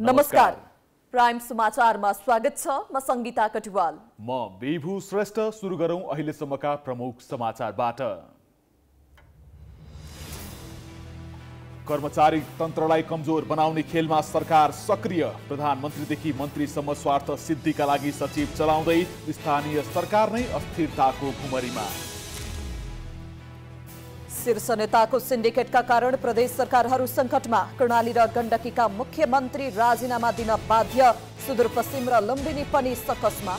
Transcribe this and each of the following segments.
नमस्कार प्राइम समाचारमा स्वागत छ म संगीता कटुवाल म बेभू श्रेष्ठ सुरु अहिले अहिलेसम्मका प्रमुख समाचारबाट कर्मचारी तन्त्रलाई कमजोर बनाउने खेलमा सरकार सक्रिय प्रधानमन्त्रीदेखि मन्त्रीसम्म स्वार्थ सिद्धिका लागि सचिव चलाउँदै स्थानीय सरकार नै अस्थिरताको घुमरीमा शीर्ष नेताको सिन्डिकेटका कारण प्रदेश सरकारहरू सङ्कटमा कर्णाली र गण्डकीका मुख्यमन्त्री राजीनामा दिन बाध्य सुदूरपश्चिम र लुम्बिनी पनि सकसमा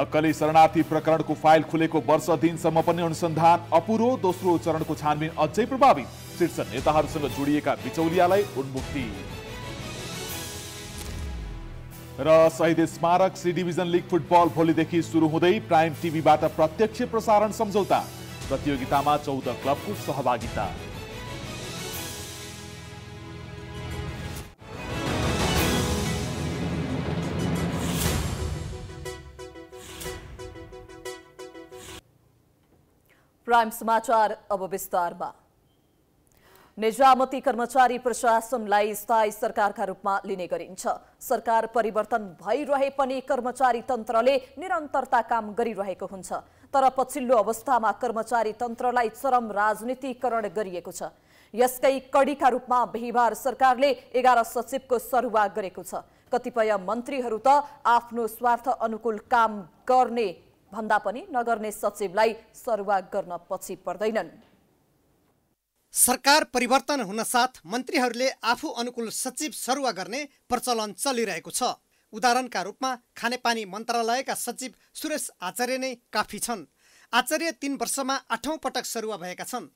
नक्कली शरणार्थी प्रकरणको फाइल खुलेको वर्ष दिनसम्म पनि अनुसन्धान अपुरो दोस्रो चरणको छानबिन अझै प्रभावित शीर्ष नेताहरूसँग जोडिएका बिचौलियालाई उन्मुक्ति र शहीद स्मारक सी डिभिजन लिग फुटबल भोलिदेखि सुरु हुँदै प्राइम टिभीबाट प्रत्यक्ष प्रसारण सम्झौता प्रतियोगितामा चौध क्लबको सहभागिता प्राइम समाचार अब विस्तारमा निजामती कर्मचारी प्रशासनलाई स्थायी सरकारका रूपमा लिने गरिन्छ सरकार परिवर्तन भइरहे पनि कर्मचारी तन्त्रले निरन्तरता काम गरिरहेको हुन्छ तर पछिल्लो अवस्थामा कर्मचारी तन्त्रलाई चरम राजनीतिकरण गरिएको छ यसकै कडीका रूपमा बिहिबार सरकारले एघार सचिवको सरुवा गरेको छ कतिपय मन्त्रीहरू त आफ्नो स्वार्थ अनुकूल काम गर्ने भन्दा पनि नगर्ने सचिवलाई सरुवा गर्न पछि पर्दैनन् सरकार परिवर्तन हुनसाथ मन्त्रीहरूले आफू अनुकूल सचिव सरुवा गर्ने प्रचलन चलिरहेको छ उदाहरणका रूपमा खानेपानी मन्त्रालयका सचिव सुरेश आचार्य नै काफी छन् आचार्य तीन वर्षमा आठौँ पटक सरुवा भएका छन्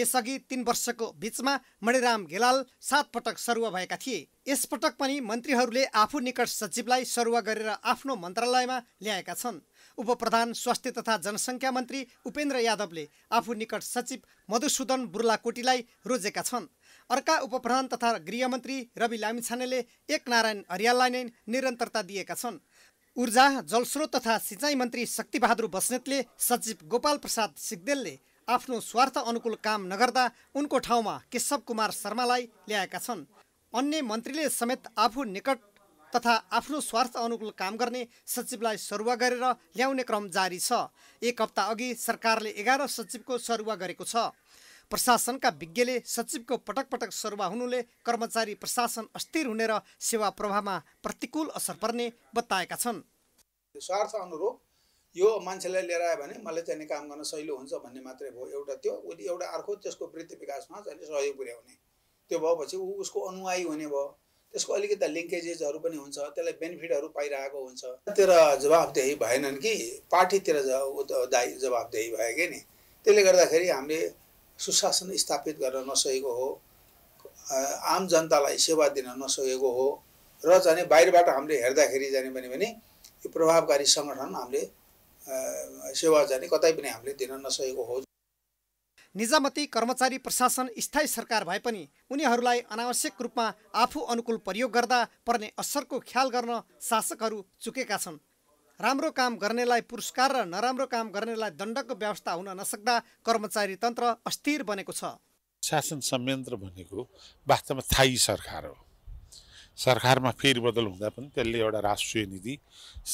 यसअघि तीन वर्षको बिचमा मणिराम गेलाल सात पटक सरुवा भएका थिए यसपटक पनि मन्त्रीहरूले आफू निकट सचिवलाई सरुवा गरेर आफ्नो मन्त्रालयमा ल्याएका छन् उपप्रधान स्वास्थ्य तथा जनसङ्ख्या मन्त्री उपेन्द्र यादवले आफू निकट सचिव मधुसूदन बुर्लाकोटीलाई रोजेका छन् अर्का उपप्रधान तथा गृहमन्त्री रवि लामिछानेले एक नारायण हरियाललाई नै निरन्तरता दिएका छन् ऊर्जा जलस्रोत तथा सिँचाइ मन्त्री शक्तिबहादुर बस्नेतले सचिव गोपाल प्रसाद सिग्देलले आफ्नो स्वार्थ अनुकूल काम नगर्दा उनको ठाउँमा केशव कुमार शर्मालाई ल्याएका छन् अन्य मन्त्रीले समेत आफू निकट तथा आफ्नो स्वार्थ अनुकूल काम गर्ने सचिवलाई सरुवा गरेर ल्याउने क्रम जारी छ एक हप्ता अघि सरकारले एघार सचिवको सरुवा गरेको छ प्रशासनका विज्ञले सचिवको पटक पटक सरुवा हुनुले कर्मचारी प्रशासन अस्थिर हुने र सेवा प्रभावमा प्रतिकूल असर पर्ने बताएका छन् स्वार्थ अनुरूप यो मान्छेलाई लिएर आयो भने मलाई चाहिँ काम गर्न सहिलो हुन्छ भन्ने मात्रै भयो एउटा त्यो उसले एउटा अर्को त्यसको वृत्ति विकासमा चाहिँ सहयोग पुर्याउने त्यो भएपछि ऊ उसको अनुयायी हुने भयो त्यसको अलिकति लिङ्केजेसहरू पनि हुन्छ त्यसलाई बेनिफिटहरू पाइरहेको हुन्छ तिर जवाबदेही भएनन् कि पार्टीतिर जवाबदेही भयो कि नि त्यसले गर्दाखेरि हामीले सुशासन स्थापित गर्न नसकेको हो आम जनतालाई सेवा दिन नसकेको हो र जाने बाहिरबाट हामीले हेर्दाखेरि जाने भने भने यो प्रभावकारी सङ्गठन हामीले सेवा जाने कतै पनि हामीले दिन नसकेको हो निजामती कर्मचारी प्रशासन स्थायी सरकार भए पनि उनीहरूलाई अनावश्यक रूपमा आफू अनुकूल प्रयोग गर्दा पर्ने असरको ख्याल गर्न शासकहरू चुकेका छन् राम्रो काम गर्नेलाई पुरस्कार र नराम्रो काम गर्नेलाई दण्डको व्यवस्था हुन नसक्दा कर्मचारी तन्त्र अस्थिर बनेको छ शासन संयन्त्र भनेको वास्तवमा थायी सरकार हो सरकारमा फेरबदल हुँदा पनि त्यसले एउटा राष्ट्रिय नीति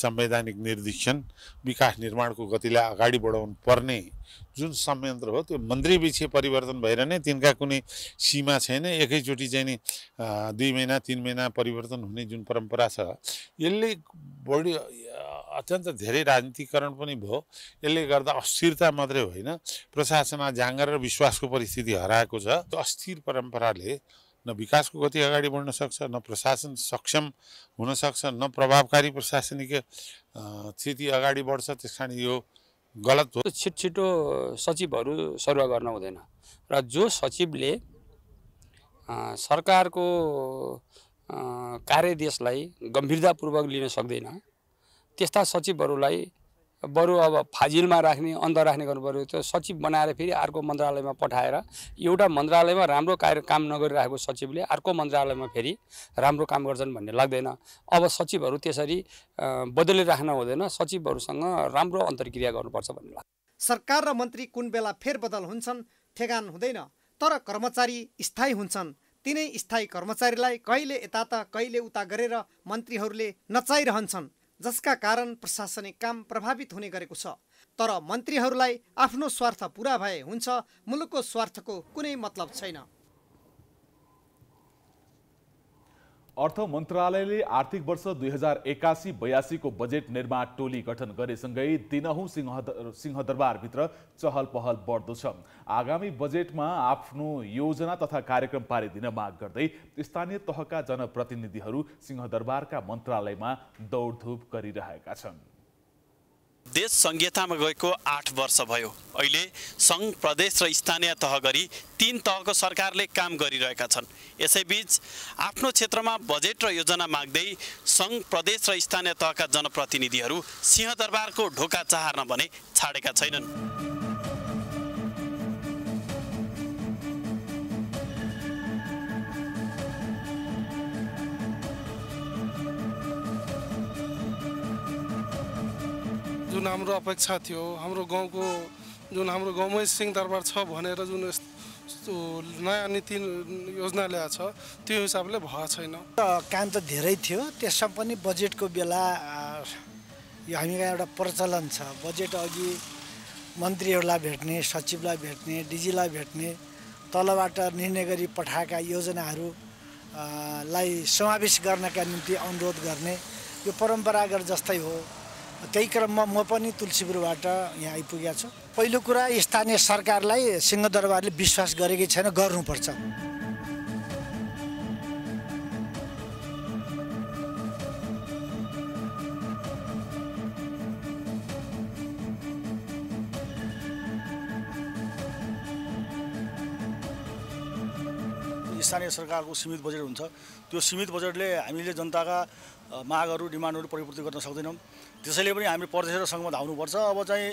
संवैधानिक निर्देशन विकास निर्माणको गतिलाई अगाडि बढाउनु पर्ने जुन संयन्त्र हो त्यो मन्त्री मन्त्रीपछि परिवर्तन भएर नै तिनका कुनै सीमा छैन एकैचोटि चाहिँ नि दुई महिना तिन महिना परिवर्तन हुने जुन परम्परा छ यसले बढी अत्यन्त धेरै राजनीतिकरण पनि भयो यसले गर्दा अस्थिरता मात्रै होइन प्रशासनमा जाँगर र विश्वासको परिस्थिति हराएको छ त्यो अस्थिर परम्पराले न विकासको गति अगाडि बढ्न सक्छ न प्रशासन सक्षम हुनसक्छ न प्रभावकारी प्रशासनिक स्थिति अगाडि बढ्छ त्यस कारण यो गलत हो छिट छिटो सचिवहरू सरुवा गर्न हुँदैन र जो सचिवले सरकारको कार्यदेशलाई गम्भीरतापूर्वक लिन सक्दैन त्यस्ता सचिवहरूलाई बरु अब फाजिलमा राख्ने अन्त राख्ने गर्नु पऱ्यो त्यो सचिव बनाएर फेरि अर्को मन्त्रालयमा पठाएर एउटा मन्त्रालयमा राम्रो कार्य काम नगरिरहेको सचिवले अर्को मन्त्रालयमा फेरि राम्रो काम गर्छन् भन्ने लाग्दैन अब सचिवहरू त्यसरी बदली हुँदैन सचिवहरूसँग राम्रो अन्तर्क्रिया गर्नुपर्छ भन्ने लाग्छ सरकार र मन्त्री कुन बेला फेरबदल हुन्छन् ठेगान हुँदैन तर कर्मचारी स्थायी हुन्छन् तिनै स्थायी कर्मचारीलाई कहिले यता त कहिले उता गरेर मन्त्रीहरूले नचाइरहन्छन् जसका कारण प्रशासनिक काम प्रभावित हुने गरेको छ तर मन्त्रीहरूलाई आफ्नो स्वार्थ पुरा भए हुन्छ मुलुकको स्वार्थको कुनै मतलब छैन अर्थ मन्त्रालयले आर्थिक वर्ष दुई हजार एकासी बयासीको बजेट निर्माण टोली गठन गरेसँगै दिनहुँ सिंह सिंहदरबारभित्र चहल पहल बढ्दो छ आगामी बजेटमा आफ्नो योजना तथा कार्यक्रम पारिदिन माग गर्दै स्थानीय तहका जनप्रतिनिधिहरू सिंहदरबारका मन्त्रालयमा दौडधुप गरिरहेका छन् देश सङ्घीयतामा गएको आठ वर्ष भयो अहिले सङ्घ प्रदेश र स्थानीय तह गरी तीन तहको सरकारले काम गरिरहेका छन् यसैबीच आफ्नो क्षेत्रमा बजेट र योजना माग्दै सङ्घ प्रदेश र स्थानीय तहका जनप्रतिनिधिहरू सिंहदरबारको ढोका चाहर्न भने छाडेका छैनन् जुन हाम्रो अपेक्षा थियो हाम्रो गाउँको जुन हाम्रो गाउँमै सिंहदरबार छ भनेर जुन नयाँ नीति योजना ल्याएको छ त्यो हिसाबले भएको छैन काम त धेरै थियो त्यसमा पनि बजेटको बेला यो हामी हामीका एउटा प्रचलन छ बजेट अघि मन्त्रीहरूलाई भेट्ने सचिवलाई भेट्ने डिजीलाई भेट्ने तलबाट निर्णय गरी पठाएका योजनाहरू लाई समावेश गर्नका निम्ति अनुरोध गर्ने यो परम्परागत जस्तै हो त्यही क्रममा म पनि तुलसीपुरबाट यहाँ आइपुगेको छु पहिलो कुरा स्थानीय सरकारलाई सिंहदरबारले विश्वास गरेकै छैन गर्नुपर्छ स्थानीय सरकारको सीमित बजेट हुन्छ त्यो सीमित बजेटले हामीले जनताका मागहरू डिमान्डहरू परिपूर्ति गर्न सक्दैनौँ त्यसैले पनि हामी प्रदेश र सङ्घमा धाउनुपर्छ अब चाहिँ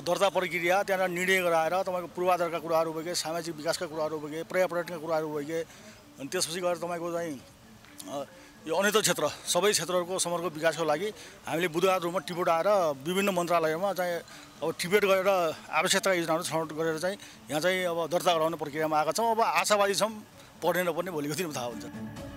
दर्ता प्रक्रिया त्यहाँनिर निर्णय गराएर तपाईँको पूर्वाधारका कुराहरू भइगयो सामाजिक विकासका कुराहरू भइगयो पर्यावरणका कुराहरू भइगयो अनि त्यसपछि गएर तपाईँको चाहिँ यो अनेतो क्षेत्र सबै क्षेत्रहरूको समग्र विकासको लागि हामीले बुधवार रूपमा टिपोट आएर विभिन्न मन्त्रालयमा चाहिँ अब टिपेट गरेर आवश्यकता योजनाहरू छनौट गरेर चाहिँ यहाँ चाहिँ अब दर्ता गराउने प्रक्रियामा आएका छौँ अब आशावादी छौँ पढ्ने नपर्ने भोलिको दिनमा थाहा हुन्छ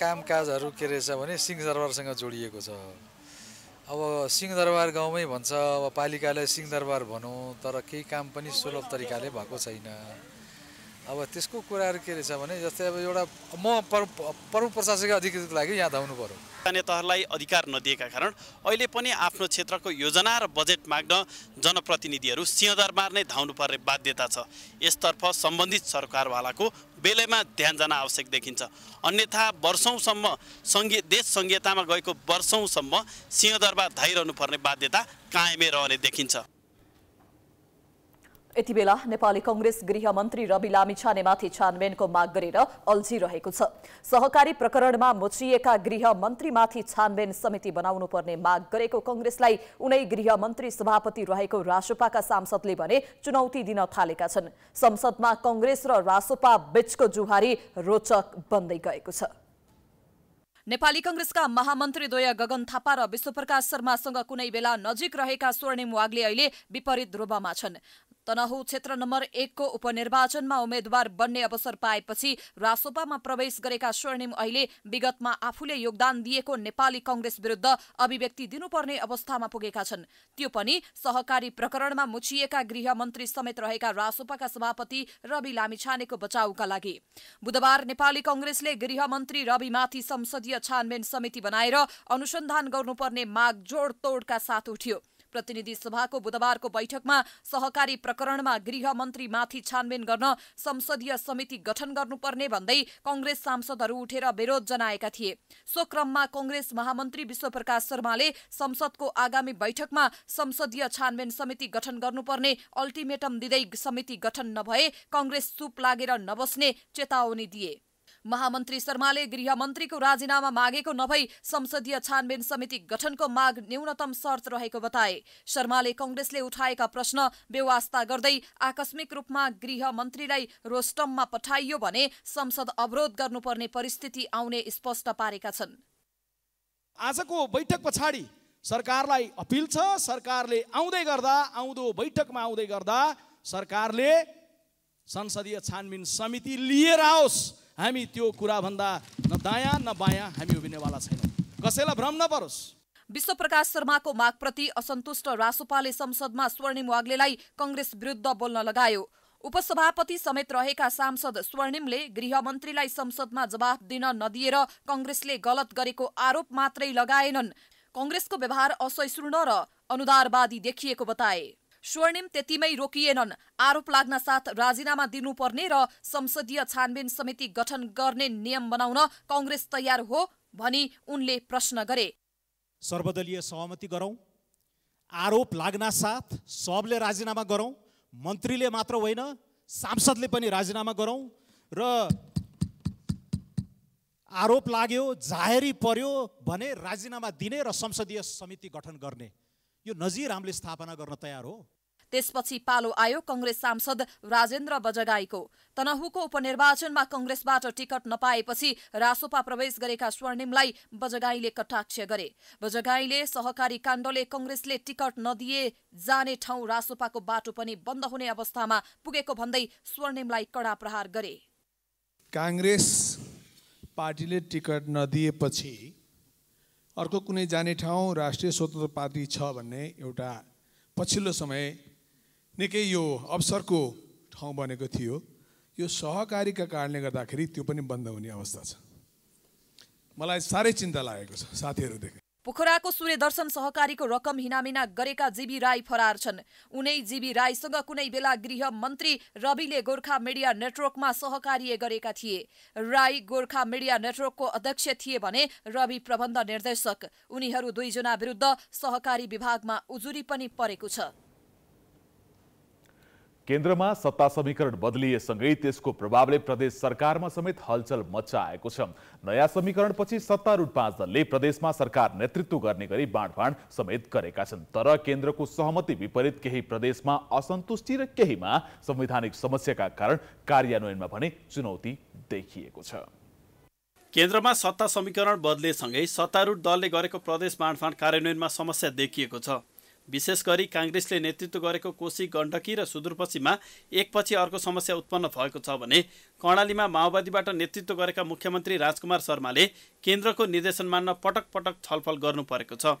कामकाजहरू के रहेछ भने सिंहदरबारसँग जोडिएको छ अब सिंहदरबार गाउँमै भन्छ अब पालिकाले सिंहदरबार भनौँ तर केही काम पनि सुलभ तरिकाले भएको छैन अब त्यसको कुराहरू के रहेछ भने जस्तै अब एउटा म पर प्रमुख प्रशासकीय अधिकृतको लागि यहाँ धाउनु स्थानीय तहलाई अधिकार नदिएका कारण अहिले पनि आफ्नो क्षेत्रको योजना र बजेट माग्न जनप्रतिनिधिहरू सिंहदरबार नै धाउनुपर्ने बाध्यता छ यसतर्फ सम्बन्धित सरकारवालाको बेलैमा ध्यान जान आवश्यक देखिन्छ अन्यथा वर्षौँसम्म सङ्घीय देश सङ्घीयतामा गएको वर्षौँसम्म सिंहदरबार धाइरहनुपर्ने बाध्यता कायमै रहने देखिन्छ यति बेला नेपाली कंग्रेस गृहमन्त्री रवि लामिछानेमाथि छानबिनको माग गरेर अल्झिरहेको छ सहकारी प्रकरणमा मोचिएका गृहमन्त्रीमाथि छानबिन समिति बनाउनु पर्ने माग गरेको कंग्रेसलाई उनै गृहमन्त्री सभापति रहेको रासोपाका सांसदले भने चुनौती दिन थालेका छन् संसदमा कंग्रेस र रासोपा बीचको जुहारी रोचक बन्दै गएको छ नेपाली कंग्रेसका महामन्त्रीद्वय गगन थापा र विश्वप्रकाश शर्मासँग कुनै बेला नजिक रहेका स्वर्णिम वागले अहिले विपरीत ध्रुवमा छन् तनहु क्षेत्र नम्बर एकको उपनिर्वाचनमा उम्मेद्वार बन्ने अवसर पाएपछि रासोपामा प्रवेश गरेका स्वर्णिम अहिले विगतमा आफूले योगदान दिएको नेपाली कंग्रेस विरूद्ध अभिव्यक्ति दिनुपर्ने अवस्थामा पुगेका छन् त्यो पनि सहकारी प्रकरणमा मुछिएका गृहमन्त्री समेत रहेका रासोपाका सभापति रवि लामिछानेको बचाउका लागि बुधबार नेपाली कंग्रेसले गृहमन्त्री रविमाथि संसदीय छानबिन समिति बनाएर अनुसन्धान गर्नुपर्ने माग जोडतोडका साथ उठ्यो प्रतिनिधि सभाको बुधबारको बैठकमा सहकारी प्रकरणमा गृह गृहमन्त्रीमाथि छानबिन गर्न संसदीय समिति गठन गर्नुपर्ने भन्दै कंग्रेस सांसदहरू उठेर विरोध जनाएका थिए सो क्रममा कंग्रेस महामन्त्री विश्वप्रकाश शर्माले संसदको आगामी बैठकमा संसदीय छानबिन समिति गठन गर्नुपर्ने अल्टिमेटम दिँदै समिति गठन नभए कंग्रेस चुप लागेर नबस्ने चेतावनी दिए महामन्त्री शर्माले गृहमन्त्रीको राजीनामा मागेको नभई संसदीय छानबिन समिति गठनको माग न्यूनतम शर्त रहेको बताए शर्माले कंग्रेसले उठाएका प्रश्न व्यवस्था गर्दै आकस्मिक रूपमा गृहमन्त्रीलाई रोस्टममा पठाइयो भने संसद अवरोध गर्नुपर्ने परिस्थिति आउने स्पष्ट पारेका छन् आजको बैठक पछाडि सरकारलाई अपिल छ सरकारले आउँदै गर्दा आउँदो बैठकमा आउँदै गर्दा सरकारले संसदीय छानबिन समिति लिएर आओस् हामी त्यो कुराभन्दा न दायाँ न बायाँ हामी उभिनेवाला छैनौँ कसैलाई भ्रम नपरोस् विश्वप्रकाश शर्माको मागप्रति असन्तुष्ट रासोपाले संसदमा स्वर्णिम वाग्लेलाई कङ्ग्रेस विरुद्ध बोल्न लगायो उपसभापति समेत रहेका सांसद स्वर्णिमले गृहमन्त्रीलाई संसदमा जवाफ दिन नदिएर कङ्ग्रेसले गलत गरेको आरोप मात्रै लगाएनन् कङ्ग्रेसको व्यवहार असहिष्णु र अनुदारवादी देखिएको बताए स्वर्णिम त्यतिमै रोकिएनन् आरोप लाग्न साथ राजीनामा दिनुपर्ने र संसदीय छानबिन समिति गठन गर्ने नियम बनाउन कङ्ग्रेस तयार हो भनी उनले प्रश्न गरे सर्वदलीय सहमति गरौँ आरोप लाग्ना साथ सबले राजीनामा गरौँ मन्त्रीले मात्र होइन सांसदले पनि राजीनामा गरौँ र आरोप लाग्यो जाहेरी पर्यो भने राजीनामा दिने र संसदीय समिति गठन गर्ने यो नजिर हामीले स्थापना गर्न तयार हो त्यसपछि पालो आयो कंग्रेस सांसद राजेन्द्र बजगाईको तनहुको उपनिर्वाचनमा कंग्रेसबाट टिकट नपाएपछि रासोपा प्रवेश गरेका स्वर्णिमलाई बजगाईले कटाक्ष गरे बजगाईले सहकारी काण्डले कंग्रेसले टिकट नदिए जाने ठाउँ रासोपाको बाटो पनि बन्द हुने अवस्थामा पुगेको भन्दै स्वर्णिमलाई कडा प्रहार गरे काङ्ग्रेस पार्टीले टिकट नदिएपछि अर्को कुनै जाने ठाउँ राष्ट्रिय स्वतन्त्र पार्टी छ भन्ने एउटा पछिल्लो समय निकै यो अवसरको ठाउँ बनेको थियो यो सहकारीका कारणले गर्दाखेरि त्यो पनि बन्द हुने अवस्था छ मलाई साह्रै चिन्ता लागेको छ साथीहरूदेखि पोखराको सूर्य दर्शन सहकारीको रकम हिनामिना गरेका जीबी राई फरार छन् उनै जीवी राईसँग कुनै बेला गृह मन्त्री रविले गोर्खा मिडिया नेटवर्कमा सहकार्य गरेका थिए राई गोर्खा मिडिया नेटवर्कको अध्यक्ष थिए भने रवि प्रबन्ध निर्देशक उनीहरू दुईजना विरुद्ध सहकारी विभागमा उजुरी पनि परेको छ केन्द्रमा सत्ता समीकरण बदलिएसँगै त्यसको प्रभावले प्रदेश सरकारमा समेत हलचल मच्चाएको छ नयाँ समीकरणपछि सत्तारूढ पाँच दलले प्रदेशमा सरकार नेतृत्व गर्ने गरी बाँडफाँड समेत गरेका छन् तर केन्द्रको सहमति विपरीत केही प्रदेशमा असन्तुष्टि र केहीमा संवैधानिक समस्याका कारण कार्यान्वयनमा भने चुनौती देखिएको छ केन्द्रमा सत्ता समीकरण बदलेसँगै सत्तारूढ दलले गरेको प्रदेश बाँडफाँड कार्यान्वयनमा समस्या देखिएको छ विशेष गरी काङ्ग्रेसले नेतृत्व गरेको कोशी गण्डकी र सुदूरपश्चिममा एकपछि अर्को समस्या उत्पन्न भएको छ भने कर्णालीमा माओवादीबाट नेतृत्व गरेका मुख्यमन्त्री राजकुमार शर्माले केन्द्रको निर्देशन मान्न पटक पटक छलफल गर्नु परेको छ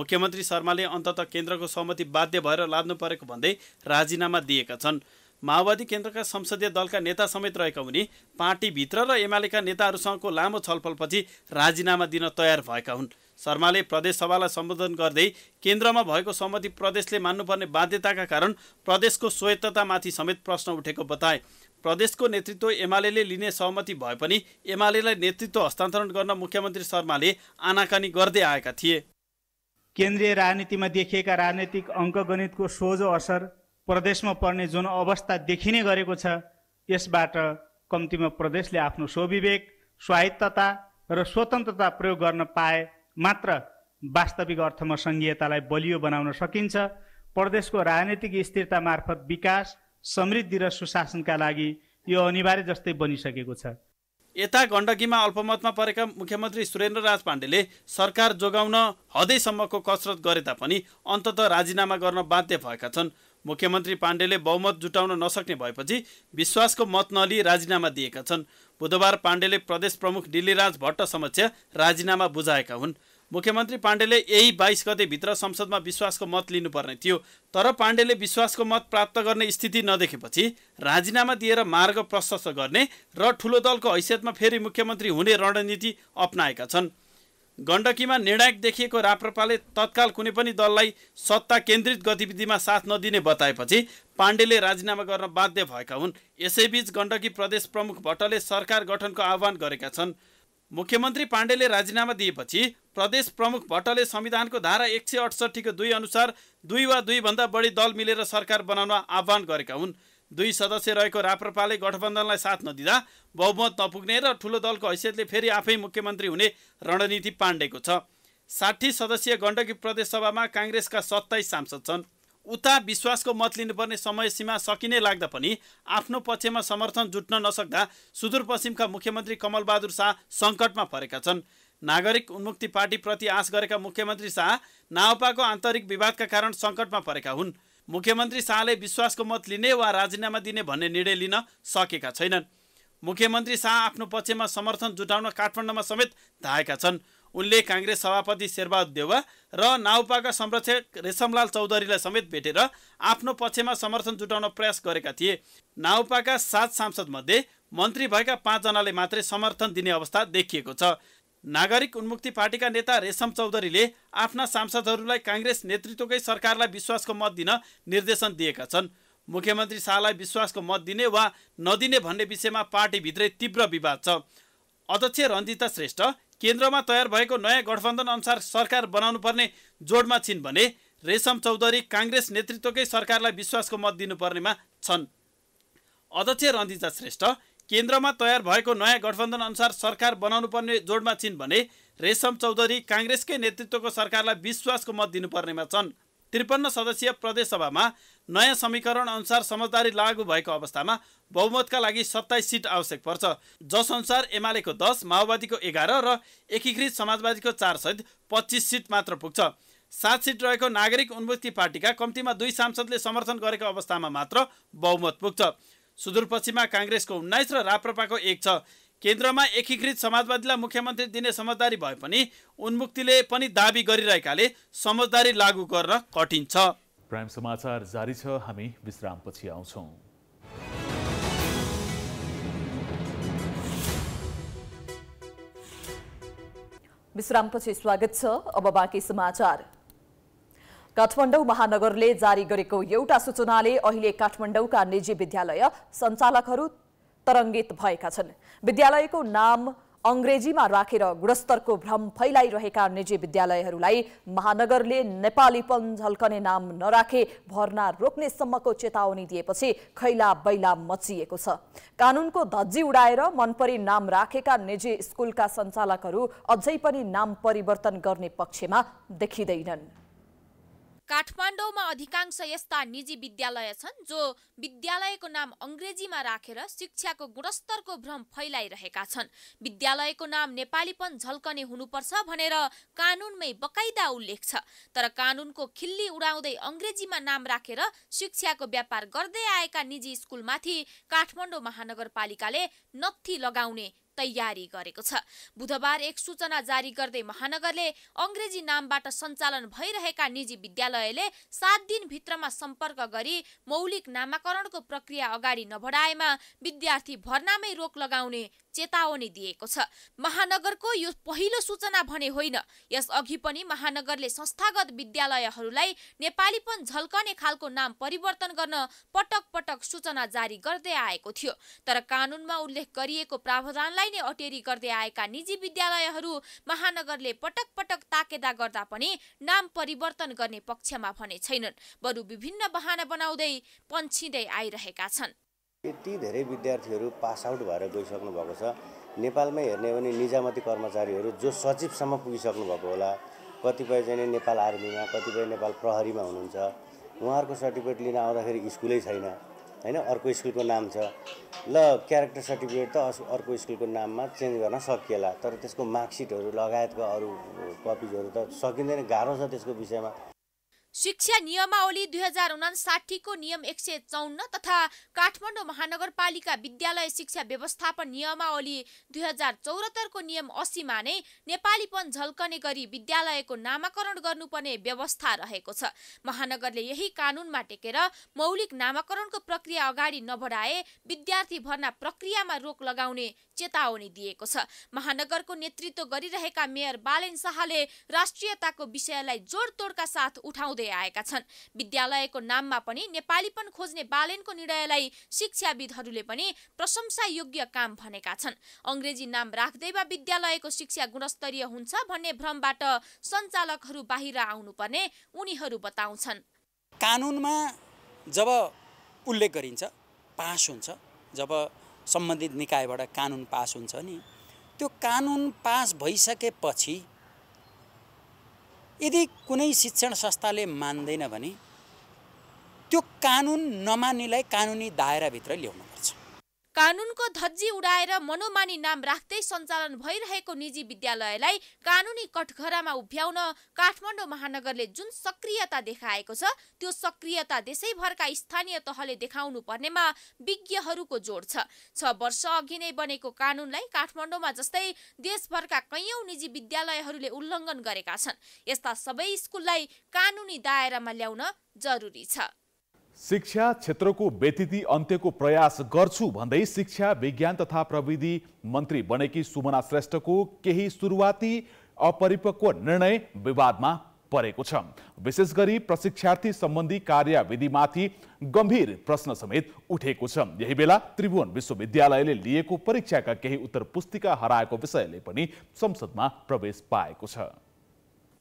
मुख्यमन्त्री शर्माले अन्तत केन्द्रको सहमति बाध्य भएर लाद्नु परेको भन्दै राजीनामा दिएका छन् माओवादी केन्द्रका संसदीय दलका नेता समेत रहेका उनी पार्टीभित्र र एमालेका नेताहरूसँगको लामो छलफलपछि राजीनामा दिन तयार भएका हुन् शर्माले प्रदेश सभालाई सम्बोधन गर्दै केन्द्रमा भएको सहमति प्रदेशले मान्नुपर्ने बाध्यताका कारण प्रदेशको स्वायत्ततामाथि समेत प्रश्न उठेको बताए प्रदेशको नेतृत्व एमाले लिने सहमति भए पनि एमालेलाई नेतृत्व हस्तान्तरण गर्न मुख्यमन्त्री शर्माले आनाकानी गर्दै आएका थिए केन्द्रीय राजनीतिमा देखिएका राजनैतिक अङ्कगणितको सोझो असर प्रदेशमा पर्ने जुन अवस्था देखिने गरेको छ यसबाट कम्तीमा प्रदेशले आफ्नो स्वविवेक स्वायत्तता र स्वतन्त्रता प्रयोग गर्न पाए मात्र वास्तविक अर्थमा सङ्घीयतालाई बलियो बनाउन सकिन्छ प्रदेशको राजनैतिक स्थिरता मार्फत विकास समृद्धि र सुशासनका लागि यो अनिवार्य जस्तै बनिसकेको छ यता गण्डकीमा अल्पमतमा परेका मुख्यमन्त्री सुरेन्द्र राज पाण्डेले सरकार जोगाउन हदैसम्मको कसरत गरे तापनि अन्तत राजीनामा गर्न बाध्य भएका छन् मुख्यमन्त्री पाण्डेले बहुमत जुटाउन नसक्ने भएपछि विश्वासको मत नलिई राजीनामा दिएका छन् बुधबार पाण्डेले प्रदेश प्रमुख डिल्लीराज भट्ट समक्ष राजीनामा बुझाएका हुन् मुख्यमन्त्री पाण्डेले यही बाइस गतेभित्र संसदमा विश्वासको मत लिनुपर्ने थियो तर पाण्डेले विश्वासको मत प्राप्त गर्ने स्थिति नदेखेपछि राजीनामा दिएर मार्ग प्रशस्त गर्ने र ठुलो दलको हैसियतमा फेरि मुख्यमन्त्री हुने रणनीति अप्नाएका छन् गण्डकीमा निर्णायक देखिएको राप्रपाले तत्काल कुनै पनि दललाई सत्ता केन्द्रित गतिविधिमा साथ नदिने बताएपछि पाण्डेले राजीनामा गर्न बाध्य भएका हुन् यसैबीच गण्डकी प्रदेश प्रमुख भट्टले सरकार गठनको आह्वान गरेका छन् मुख्यमन्त्री पाण्डेले राजीनामा दिएपछि प्रदेश प्रमुख भट्टले संविधानको धारा एक सय अठसट्ठीको दुई अनुसार दुई वा दुईभन्दा बढी दल मिलेर सरकार बनाउन आह्वान गरेका हुन् दुई सदस्य रहेको राप्रपाले गठबन्धनलाई साथ नदिँदा बहुमत नपुग्ने र ठुलो दलको हैसियतले फेरि आफै मुख्यमन्त्री हुने रणनीति पाण्डेको छ साठी सदस्यीय गण्डकी प्रदेशसभामा काङ्ग्रेसका सत्ताइस सांसद छन् उता विश्वासको मत लिनुपर्ने सीमा सकिने लाग्दा पनि आफ्नो पक्षमा समर्थन जुट्न नसक्दा सुदूरपश्चिमका मुख्यमन्त्री कमलबहादुर शाह सङ्कटमा परेका छन् नागरिक उन्मुक्ति पार्टीप्रति आश गरेका मुख्यमन्त्री शाह नावपाको आन्तरिक विवादका कारण सङ्कटमा परेका हुन् मुख्यमन्त्री शाहले विश्वासको मत लिने वा राजीनामा दिने भन्ने निर्णय लिन सकेका छैनन् मुख्यमन्त्री शाह आफ्नो पक्षमा समर्थन जुटाउन काठमाडौँमा समेत धाएका छन् उनले काङ्ग्रेस सभापति शेरबहादुर देवा र नाउपाका संरक्षक रेशमलाल चौधरीलाई समेत भेटेर आफ्नो पक्षमा समर्थन जुटाउन प्रयास गरेका थिए नाउपाका सात सांसदमध्ये मन्त्री भएका पाँचजनाले मात्रै समर्थन दिने अवस्था देखिएको छ नागरिक उन्मुक्ति पार्टीका नेता रेशम चौधरीले आफ्ना सांसदहरूलाई काङ्ग्रेस नेतृत्वकै सरकारलाई विश्वासको मत दिन निर्देशन दिएका छन् मुख्यमन्त्री शाहलाई विश्वासको मत दिने वा नदिने भन्ने विषयमा पार्टीभित्रै तीव्र विवाद छ अध्यक्ष रन्जिता श्रेष्ठ केन्द्रमा तयार भएको नयाँ गठबन्धन अनुसार सरकार बनाउनु पर्ने जोडमा छिन् भने रेशम चौधरी काङ्ग्रेस नेतृत्वकै सरकारलाई विश्वासको मत दिनुपर्नेमा छन् अध्यक्ष रन्जिता श्रेष्ठ केन्द्रमा तयार भएको नयाँ गठबन्धन अनुसार सरकार पर्ने जोडमा छिन् भने रेशम चौधरी काङ्ग्रेसकै नेतृत्वको सरकारलाई विश्वासको मत दिनुपर्नेमा छन् त्रिपन्न सदस्यीय प्रदेशसभामा नयाँ समीकरण अनुसार समझदारी लागू भएको अवस्थामा बहुमतका लागि सत्ताइस सिट आवश्यक पर्छ जसअनुसार एमालेको दस माओवादीको एघार र एकीकृत समाजवादीको चार सहित पच्चिस सिट मात्र पुग्छ सात सिट रहेको नागरिक उन्मुक्ति पार्टीका कम्तीमा दुई सांसदले समर्थन गरेको अवस्थामा मात्र बहुमत पुग्छ सुदूरपश्चिममा काङ्ग्रेसको उन्नाइस र राप्रपाको एक छ केन्द्रमा एकीकृत समाजवादीलाई मुख्यमन्त्री दिने समझदारी भए पनि उन्मुक्तिले पनि दावी गरिरहेकाले समझदारी लागू गर्न कठिन छ प्राइम समाचार जारी छ हामी विश्रामपछि आउँछौँ विश्रामपछि स्वागत छ अब बाँकी समाचार काठमाडौँ महानगरले जारी गरेको एउटा सूचनाले अहिले काठमाडौँका निजी विद्यालय सञ्चालकहरू तरङ्गित भएका छन् विद्यालयको नाम अङ्ग्रेजीमा राखेर रा गुणस्तरको भ्रम फैलाइरहेका निजी विद्यालयहरूलाई महानगरले नेपालीपन झल्कने नाम नराखे भर्ना रोक्ने सम्मको चेतावनी दिएपछि खैला बैला मचिएको छ कानुनको धज्जी उडाएर मनपरी नाम राखेका निजी स्कुलका सञ्चालकहरू अझै पनि नाम परिवर्तन गर्ने पक्षमा देखिँदैनन् काठमाडौँमा अधिकांश यस्ता निजी विद्यालय छन् जो विद्यालयको नाम अङ्ग्रेजीमा राखेर शिक्षाको गुणस्तरको भ्रम फैलाइरहेका छन् विद्यालयको नाम नेपालीपन झल्कने हुनुपर्छ भनेर कानुनमै बकाइदा उल्लेख छ तर कानुनको खिल्ली उडाउँदै अङ्ग्रेजीमा नाम राखेर शिक्षाको व्यापार गर्दै आएका निजी स्कुलमाथि काठमाडौँ महानगरपालिकाले नत्थी लगाउने तयारी गरेको छ बुधबार एक सूचना जारी गर्दै महानगरले अङ्ग्रेजी नामबाट सञ्चालन भइरहेका निजी विद्यालयले सात दिनभित्रमा सम्पर्क गरी मौलिक नामाकरणको प्रक्रिया अगाडि नबढाएमा विद्यार्थी भर्नामै रोक लगाउने चेतावनी दिएको छ महानगरको यो पहिलो सूचना भने होइन यसअघि पनि महानगरले संस्थागत विद्यालयहरूलाई नेपालीपन झल्कने खालको नाम परिवर्तन गर्न पटक पटक सूचना जारी गर्दै आएको थियो तर कानुनमा उल्लेख गरिएको प्रावधानलाई नै अटेरी गर्दै आएका निजी विद्यालयहरू महानगरले पटक पटक ताकेदा गर्दा पनि नाम परिवर्तन गर्ने पक्षमा भने छैनन् बरु विभिन्न बहाना बनाउँदै पन्छिँदै आइरहेका छन् यति धेरै विद्यार्थीहरू पास आउट भएर गइसक्नु भएको छ नेपालमै हेर्ने हो भने निजामती कर्मचारीहरू जो सचिवसम्म पुगिसक्नु भएको होला कतिपय चाहिँ नेपाल आर्मीमा कतिपय नेपाल प्रहरीमा हुनुहुन्छ उहाँहरूको सर्टिफिकेट लिन आउँदाखेरि स्कुलै छैन होइन अर्को स्कुलको नाम छ ल क्यारेक्टर सर्टिफिकेट त अर्को स्कुलको नाममा चेन्ज गर्न सकिएला तर त्यसको मार्कसिटहरू लगायतका अरू कपिजहरू त सकिँदैन गाह्रो छ त्यसको विषयमा शिक्षा नियमावली दुई हजार उनासाठीको नियम एक सय चौन्न तथा काठमाडौँ महानगरपालिका विद्यालय शिक्षा व्यवस्थापन नियमावली दुई हजार चौरात्तरको नियम असीमा नै नेपालीपन झल्कने गरी विद्यालयको नामाकरण गर्नुपर्ने व्यवस्था रहेको छ महानगरले यही कानुनमा टेकेर मौलिक नामाकरणको प्रक्रिया अगाडि नबढाए विद्यार्थी भर्ना प्रक्रियामा रोक लगाउने चेतावनी दिएको छ महानगरको नेतृत्व गरिरहेका मेयर बालेन शाहले राष्ट्रियताको विषयलाई जोडतोडका साथ उठाउँदै आएका छन् विद्यालयको नाममा पनि नेपालीपन खोज्ने बालेनको निर्णयलाई शिक्षाविदहरूले पनि प्रशंसायोग्य काम भनेका छन् अङ्ग्रेजी नाम राख्दै वा विद्यालयको शिक्षा गुणस्तरीय हुन्छ भन्ने भ्रमबाट सञ्चालकहरू बाहिर आउनुपर्ने उनीहरू बताउँछन् कानुनमा जब उल्लेख गरिन्छ पास हुन्छ जब सम्बन्धित निकायबाट कानुन पास हुन्छ नि त्यो कानुन पास भइसकेपछि यदि कुनै शिक्षण संस्थाले मान्दैन भने त्यो कानुन नमान्नेलाई कानुनी दायराभित्र ल्याउनु कानुनको धज्जी उडाएर मनोमानी नाम राख्दै सञ्चालन भइरहेको निजी विद्यालयलाई कानुनी कठघरामा उभ्याउन काठमाडौँ महानगरले जुन सक्रियता देखाएको छ त्यो सक्रियता देशैभरका स्थानीय तहले देखाउनु पर्नेमा विज्ञहरूको जोड छ छ वर्ष अघि नै बनेको कानुनलाई काठमाडौँमा जस्तै देशभरका कैयौँ निजी विद्यालयहरूले उल्लङ्घन गरेका छन् यस्ता सबै स्कुललाई कानुनी दायरामा ल्याउन जरुरी छ शिक्षा क्षेत्रको व्यतिथि अन्त्यको प्रयास गर्छु भन्दै शिक्षा विज्ञान तथा प्रविधि मन्त्री बनेकी सुमना श्रेष्ठको केही सुरुवाती अपरिपक्व निर्णय विवादमा परेको छ विशेष गरी प्रशिक्षार्थी सम्बन्धी कार्यविधिमाथि गम्भीर प्रश्न समेत उठेको छ यही बेला त्रिभुवन विश्वविद्यालयले लिएको परीक्षाका केही उत्तर पुस्तिका हराएको विषयले पनि संसदमा प्रवेश पाएको छ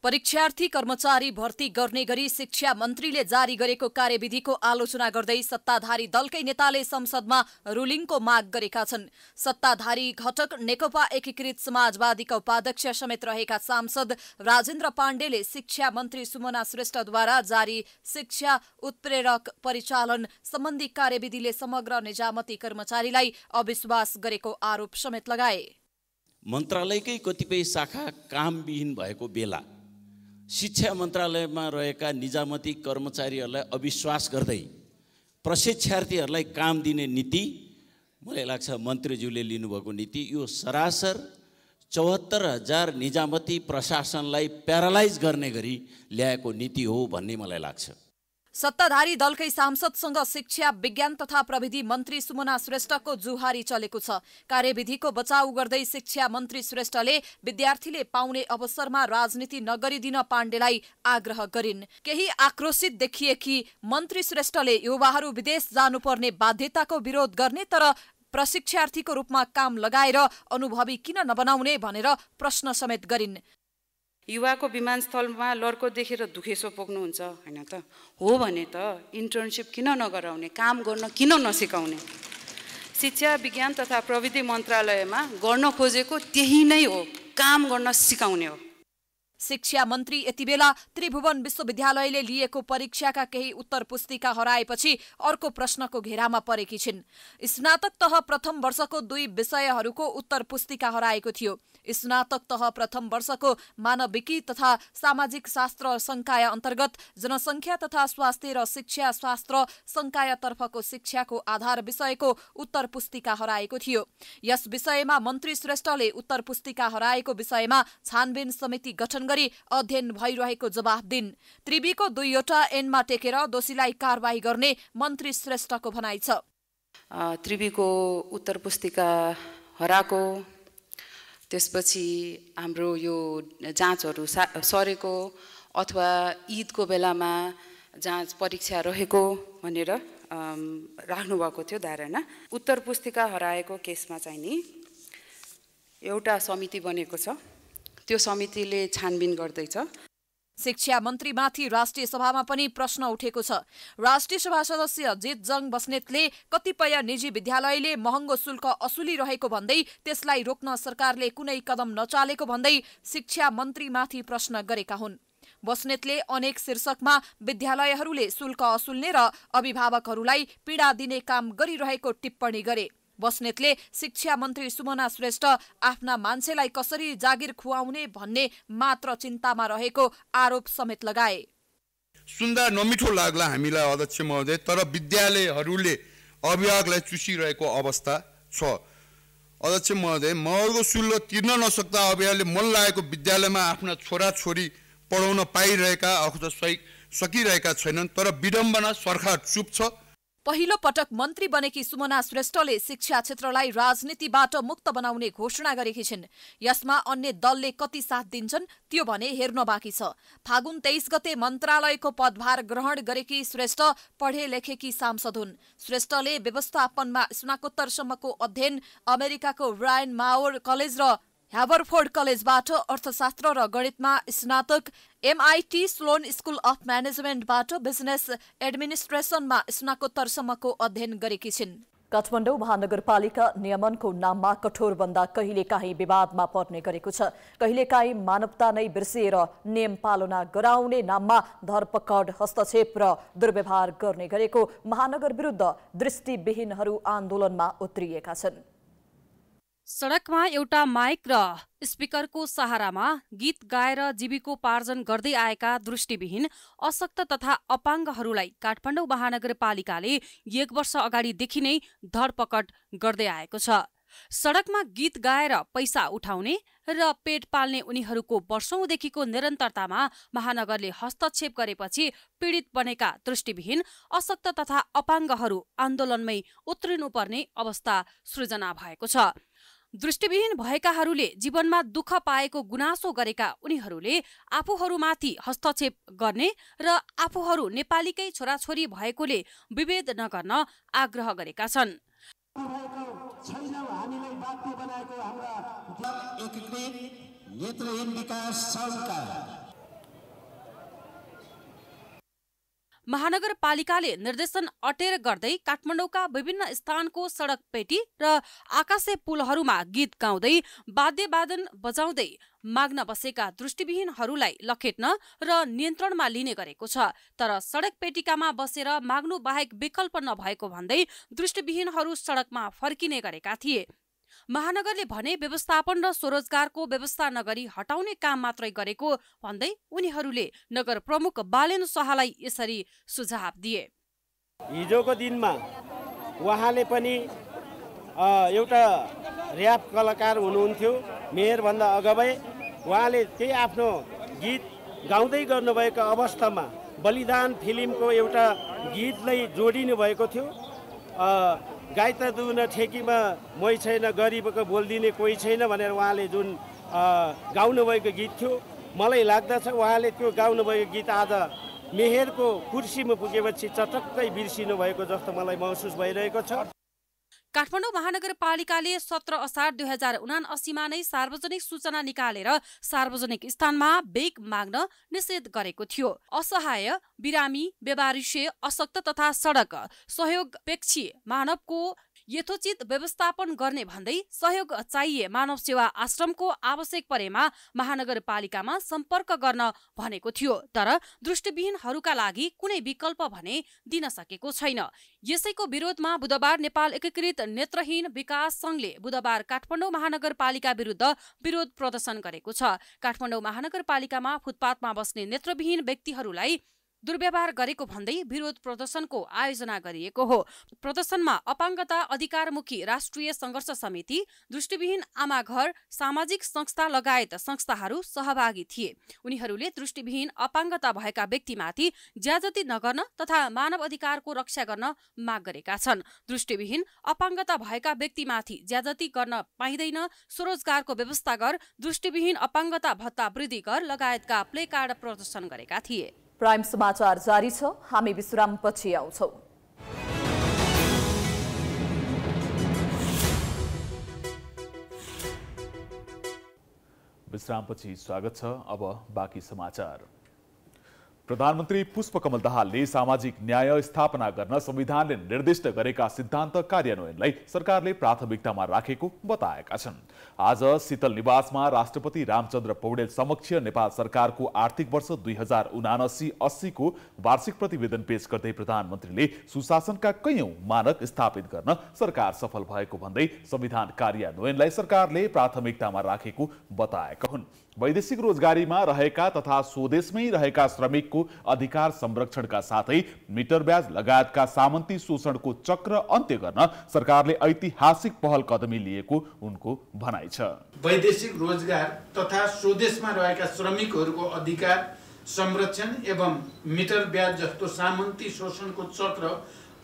परीक्षार्थी कर्मचारी भर्ती गर्ने गरी शिक्षा मन्त्रीले जारी गरेको कार्यविधिको आलोचना गर्दै सत्ताधारी दलकै नेताले संसदमा रूलिङको माग गरेका छन् सत्ताधारी घटक नेकपा एकीकृत समाजवादीका उपाध्यक्ष समेत रहेका सांसद राजेन्द्र पाण्डेले शिक्षा मन्त्री सुमना श्रेष्ठद्वारा जारी शिक्षा उत्प्रेरक परिचालन सम्बन्धी कार्यविधिले समग्र निजामती कर्मचारीलाई अविश्वास गरेको आरोप समेत लगाए मन्त्रालयकै कतिपय शाखा कामविहीन भएको बेला शिक्षा मन्त्रालयमा रहेका निजामती कर्मचारीहरूलाई अविश्वास गर्दै प्रशिक्षार्थीहरूलाई काम दिने नीति मलाई लाग्छ मन्त्रीज्यूले लिनुभएको नीति यो सरासर चौहत्तर हजार निजामती प्रशासनलाई प्यारालाइज गर्ने गरी ल्याएको नीति हो भन्ने मलाई लाग्छ सत्ताधारी दलकै सांसदसँग शिक्षा विज्ञान तथा प्रविधि मन्त्री सुमना श्रेष्ठको जुहारी चलेको छ कार्यविधिको बचाउ गर्दै शिक्षा मन्त्री श्रेष्ठले विद्यार्थीले पाउने अवसरमा राजनीति नगरिदिन पाण्डेलाई आग्रह गरिन् केही आक्रोशित देखिए कि मन्त्री श्रेष्ठले युवाहरू विदेश जानुपर्ने बाध्यताको विरोध गर्ने तर प्रशिक्षार्थीको रूपमा काम लगाएर अनुभवी किन नबनाउने भनेर प्रश्न समेत गरिन् युवाको विमानस्थलमा लड्को देखेर दुखेसो पोख्नुहुन्छ होइन त हो भने त इन्टर्नसिप किन नगराउने काम गर्न किन नसिकाउने शिक्षा विज्ञान तथा प्रविधि मन्त्रालयमा गर्न खोजेको त्यही नै हो काम गर्न सिकाउने हो शिक्षा मन्त्री यति बेला त्रिभुवन विश्वविद्यालयले लिएको परीक्षाका केही उत्तर पुस्तिका हराएपछि अर्को प्रश्नको घेरामा परेकी छिन् स्नातक तह प्रथम वर्षको दुई विषयहरूको उत्तर पुस्तिका हराएको थियो स्नातक तह प्रथम वर्षको मानविकी तथा सामाजिक शास्त्र संकाय अन्तर्गत जनसङ्ख्या तथा स्वास्थ्य र शिक्षा शास्त्र संकायतर्फको शिक्षाको आधार विषयको उत्तर पुस्तिका हराएको थियो यस विषयमा मन्त्री श्रेष्ठले उत्तर पुस्तिका हराएको विषयमा छानबिन समिति गठन गरी अध्ययन भइरहेको जवाफ दिन त्रिवीको दुईवटा एनमा टेकेर दोषीलाई कारवाही गर्ने मन्त्री श्रेष्ठको भनाइ छ त्रिवीको उत्तर पुस्तिका हराएको त्यसपछि हाम्रो यो जाँचहरू सरेको अथवा ईदको बेलामा जाँच परीक्षा रहेको भनेर राख्नुभएको थियो धारणा उत्तर पुस्तिका हराएको केसमा चाहिँ नि एउटा समिति बनेको छ त्यो समितिले छानबिन गर्दैछ शिक्षा मन्त्रीमाथि राष्ट्रिय सभामा पनि प्रश्न उठेको छ राष्ट्रिय सभा सदस्य जित जङ बस्नेतले कतिपय निजी विद्यालयले महँगो शुल्क असुलिरहेको भन्दै त्यसलाई रोक्न सरकारले कुनै कदम नचालेको भन्दै शिक्षा मन्त्रीमाथि प्रश्न गरेका हुन् बस्नेतले अनेक शीर्षकमा विद्यालयहरूले शुल्क असुल्ने र अभिभावकहरूलाई पीडा दिने काम गरिरहेको टिप्पणी गरे बस्नेतले शिक्षा मन्त्री सुमना श्रेष्ठ आफ्ना मान्छेलाई कसरी जागिर खुवाउने भन्ने मात्र चिन्तामा रहेको आरोप समेत लगाए सुन्दा नमिठो लाग्ला हामीलाई अध्यक्ष महोदय तर विद्यालयहरूले अभिभावकलाई चुसिरहेको अवस्था छ अध्यक्ष महोदय महँगो शुल्क तिर्न नसक्दा अभिभावकले मन लागेको विद्यालयमा आफ्ना छोरा छोरी पढाउन पाइरहेका अथवा सकिरहेका छैनन् तर विडम्बना सरकार चुप छ पहिलो पटक मन्त्री बनेकी सुमना श्रेष्ठले शिक्षा क्षेत्रलाई राजनीतिबाट मुक्त बनाउने घोषणा गरेकी छिन् यसमा अन्य दलले कति साथ दिन्छन् त्यो भने हेर्न बाँकी छ फागुन तेइस गते मन्त्रालयको पदभार ग्रहण गरेकी श्रेष्ठ पढे लेखेकी सांसद हुन् श्रेष्ठले व्यवस्थापनमा स्नाकोत्तरसम्मको अध्ययन अमेरिकाको रायन मावर कलेज र ह्याभरफोर्ड कलेजबाट अर्थशास्त्र र गणितमा स्नातक एमआइटी स्लोन स्कुल अफ म्यानेजमेन्टबाट बिजनेस एडमिनिस्ट्रेसनमा स्नाकोत्तरसम्मको अध्ययन गरेकी छिन् काठमाडौँ महानगरपालिका नियमनको नाममा कठोरभन्दा कहिलेकाहीँ विवादमा पर्ने गरेको छ कहिलेकाहीँ मानवता नै बिर्सिएर नियम पालना गराउने नाममा धरपकड हस्तक्षेप र दुर्व्यवहार गर्ने गरेको महानगर विरुद्ध दृष्टिविहीनहरू आन्दोलनमा उत्रिएका छन् सडकमा एउटा माइक र स्पिकरको सहारामा गीत गाएर जीविकोपार्जन गर्दै आएका दृष्टिविहीन अशक्त तथा अपाङ्गहरूलाई काठमाडौँ महानगरपालिकाले एक वर्ष अगाडिदेखि नै धरपकड गर्दै आएको छ सडकमा गीत गाएर पैसा उठाउने र पेट पाल्ने उनीहरूको वर्षौंदेखिको निरन्तरतामा महानगरले हस्तक्षेप गरेपछि पीडित बनेका दृष्टिविहीन अशक्त तथा अपाङ्गहरू आन्दोलनमै उत्रिनुपर्ने अवस्था सृजना भएको छ दृष्टिविहीन भएकाहरूले जीवनमा दुःख पाएको गुनासो गरेका उनीहरूले आफूहरूमाथि हस्तक्षेप गर्ने र आफूहरू नेपालीकै छोराछोरी भएकोले विभेद नगर्न आग्रह गरेका छन् विकास महानगरपालिकाले निर्देशन अटेर गर्दै काठमाडौँका विभिन्न स्थानको सडक पेटी र आकाशे पुलहरूमा गीत गाउँदै वाद्यवादन बजाउँदै माग्न बसेका दृष्टिविहीनहरूलाई लखेट्न र नियन्त्रणमा लिने गरेको छ तर सडक पेटिकामा बसेर माग्नु बाहेक विकल्प नभएको भन्दै दृष्टिविहीनहरू सडकमा फर्किने गरेका थिए महानगरले भने व्यवस्थापन र स्वरोजगारको व्यवस्था नगरी हटाउने काम मात्रै गरेको भन्दै उनीहरूले नगर प्रमुख बालेन शाहलाई यसरी सुझाव दिए हिजोको दिनमा उहाँले पनि एउटा ऱ्याप कलाकार हुनुहुन्थ्यो मेयरभन्दा अगावै उहाँले त्यही आफ्नो गीत गाउँदै गर्नुभएको अवस्थामा बलिदान फिल्मको एउटा गीतलाई जोडिनु भएको थियो गाई त दुन ठेकीमा मै छैन गरिबको बोलिदिने कोही छैन भनेर उहाँले जुन गाउनुभएको गीत थियो मलाई लाग्दछ उहाँले त्यो गाउनुभएको गीत आज मेहेरको कुर्सीमा पुगेपछि चटक्कै बिर्सिनु भएको जस्तो मलाई महसुस भइरहेको छ काठमाडौँ महानगरपालिकाले सत्र असार दुई हजार उना नै सार्वजनिक सूचना निकालेर सार्वजनिक स्थानमा बेग माग्न निषेध गरेको थियो असहाय बिरामी बेबारिसे अशक्त तथा सडक सहयोगपेक्षी मानवको यथोचित व्यवस्थापन गर्ने भन्दै सहयोग चाहिए मानव सेवा आश्रमको आवश्यक परेमा महानगरपालिकामा सम्पर्क गर्न भनेको थियो तर दृष्टिविहीनहरूका लागि कुनै विकल्प भने दिन सकेको छैन यसैको विरोधमा बुधबार नेपाल एकीकृत नेत्रहीन विकास संघले बुधबार काठमाडौँ महानगरपालिका विरुद्ध विरोध प्रदर्शन गरेको छ काठमाडौँ महानगरपालिकामा फुटपाथमा बस्ने नेत्रविहीन व्यक्तिहरूलाई दुर्व्यवहार गरेको भन्दै विरोध प्रदर्शनको आयोजना गरिएको हो प्रदर्शनमा अपाङ्गता अधिकारमुखी राष्ट्रिय सङ्घर्ष समिति दृष्टिविहीन आमा घर सामाजिक संस्था लगायत संस्थाहरू सहभागी थिए उनीहरूले दृष्टिविहीन अपाङ्गता भएका व्यक्तिमाथि ज्याजती नगर्न तथा मानव अधिकारको रक्षा गर्न माग गरेका छन् दृष्टिविहीन अपाङ्गता भएका व्यक्तिमाथि ज्याजती गर्न पाइँदैन स्वरोजगारको व्यवस्था गर दृष्टिविहीन अपाङ्गता भत्ता वृद्धि गर लगायतका प्लेकार्ड प्रदर्शन गरेका थिए प्राइम समाचार जारी छ हामी विश्राम आउँछौ विश्राम विश्रामपछि स्वागत छ अब बाकी समाचार प्रधानमन्त्री पुष्पकमल दाहालले सामाजिक न्याय स्थापना गर्न संविधानले निर्दिष्ट गरेका सिद्धान्त कार्यान्वयनलाई सरकारले प्राथमिकतामा राखेको बताएका छन् आज शीतल निवासमा राष्ट्रपति रामचन्द्र पौडेल समक्ष नेपाल सरकारको आर्थिक वर्ष दुई हजार उनासी अस्सीको वार्षिक प्रतिवेदन पेश गर्दै प्रधानमन्त्रीले सुशासनका कैयौं मानक स्थापित गर्न सरकार सफल भएको भन्दै संविधान कार्यान्वयनलाई सरकारले प्राथमिकतामा राखेको बताएका हुन् वैदेशिक रोजगारीमा रहेका तथा स्वदेशमै रहेका श्रमिकको अधिकार संरक्षणका साथै मिटर ब्याज लगायतका सामन्ती शोषणको चक्र अन्त्य गर्न सरकारले ऐतिहासिक पहल कदमी लिएको उनको भनाइ छ वैदेशिक रोजगार तथा स्वदेशमा रहेका श्रमिकहरूको अधिकार संरक्षण एवं मिटर ब्याज जस्तो सामन्ती शोषणको चक्र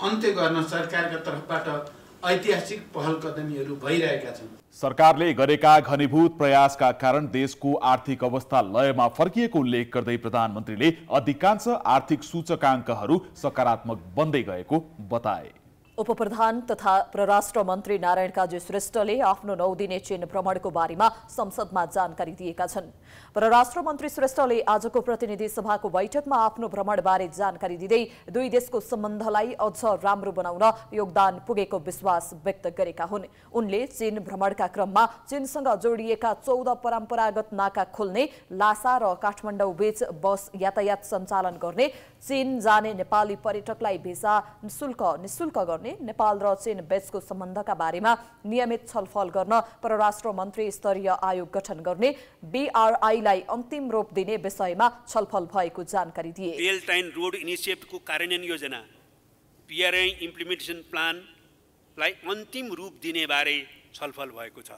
अन्त्य गर्न सरकारका तर्फबाट ऐतिहासिक पहल कदमीहरू भइरहेका छन् सरकारले गरेका घनीभूत प्रयासका कारण देशको आर्थिक अवस्था लयमा फर्किएको उल्लेख गर्दै प्रधानमन्त्रीले अधिकांश आर्थिक सूचकाङ्कहरू सकारात्मक बन्दै गएको बताए उपप्रधान तथा परराष्ट्र मन्त्री नारायण काजी श्रेष्ठले आफ्नो नौ दिने चीन भ्रमणको बारेमा संसदमा जानकारी दिएका छन् परराष्ट्र मन्त्री श्रेष्ठले आजको प्रतिनिधि सभाको बैठकमा आफ्नो भ्रमणबारे जानकारी दिँदै दुई देशको सम्बन्धलाई अझ राम्रो बनाउन योगदान पुगेको विश्वास व्यक्त गरेका हुन् उनले चीन भ्रमणका क्रममा चीनसँग जोडिएका चौध परम्परागत नाका खोल्ने लासा र काठमाडौँ बीच बस यातायात सञ्चालन गर्ने चीन जाने नेपाली पर्यटकलाई भिसा शुल्क निशुल्क गर्ने नेपाल र चीन बीचको सम्बन्धका बारेमा नियमित छलफल गर्न परराष्ट्र मन्त्री स्तरीय आयोग गठन गर्ने बीआरआई कार्यवाहीलाई अन्तिम रूप दिने विषयमा छलफल भएको जानकारी दिए बेल्टाइन रोड इनिसिएटिभको कार्यान्वयन योजना पिआरआई इम्प्लिमेन्टेसन प्लानलाई अन्तिम रूप दिने बारे छलफल भएको छ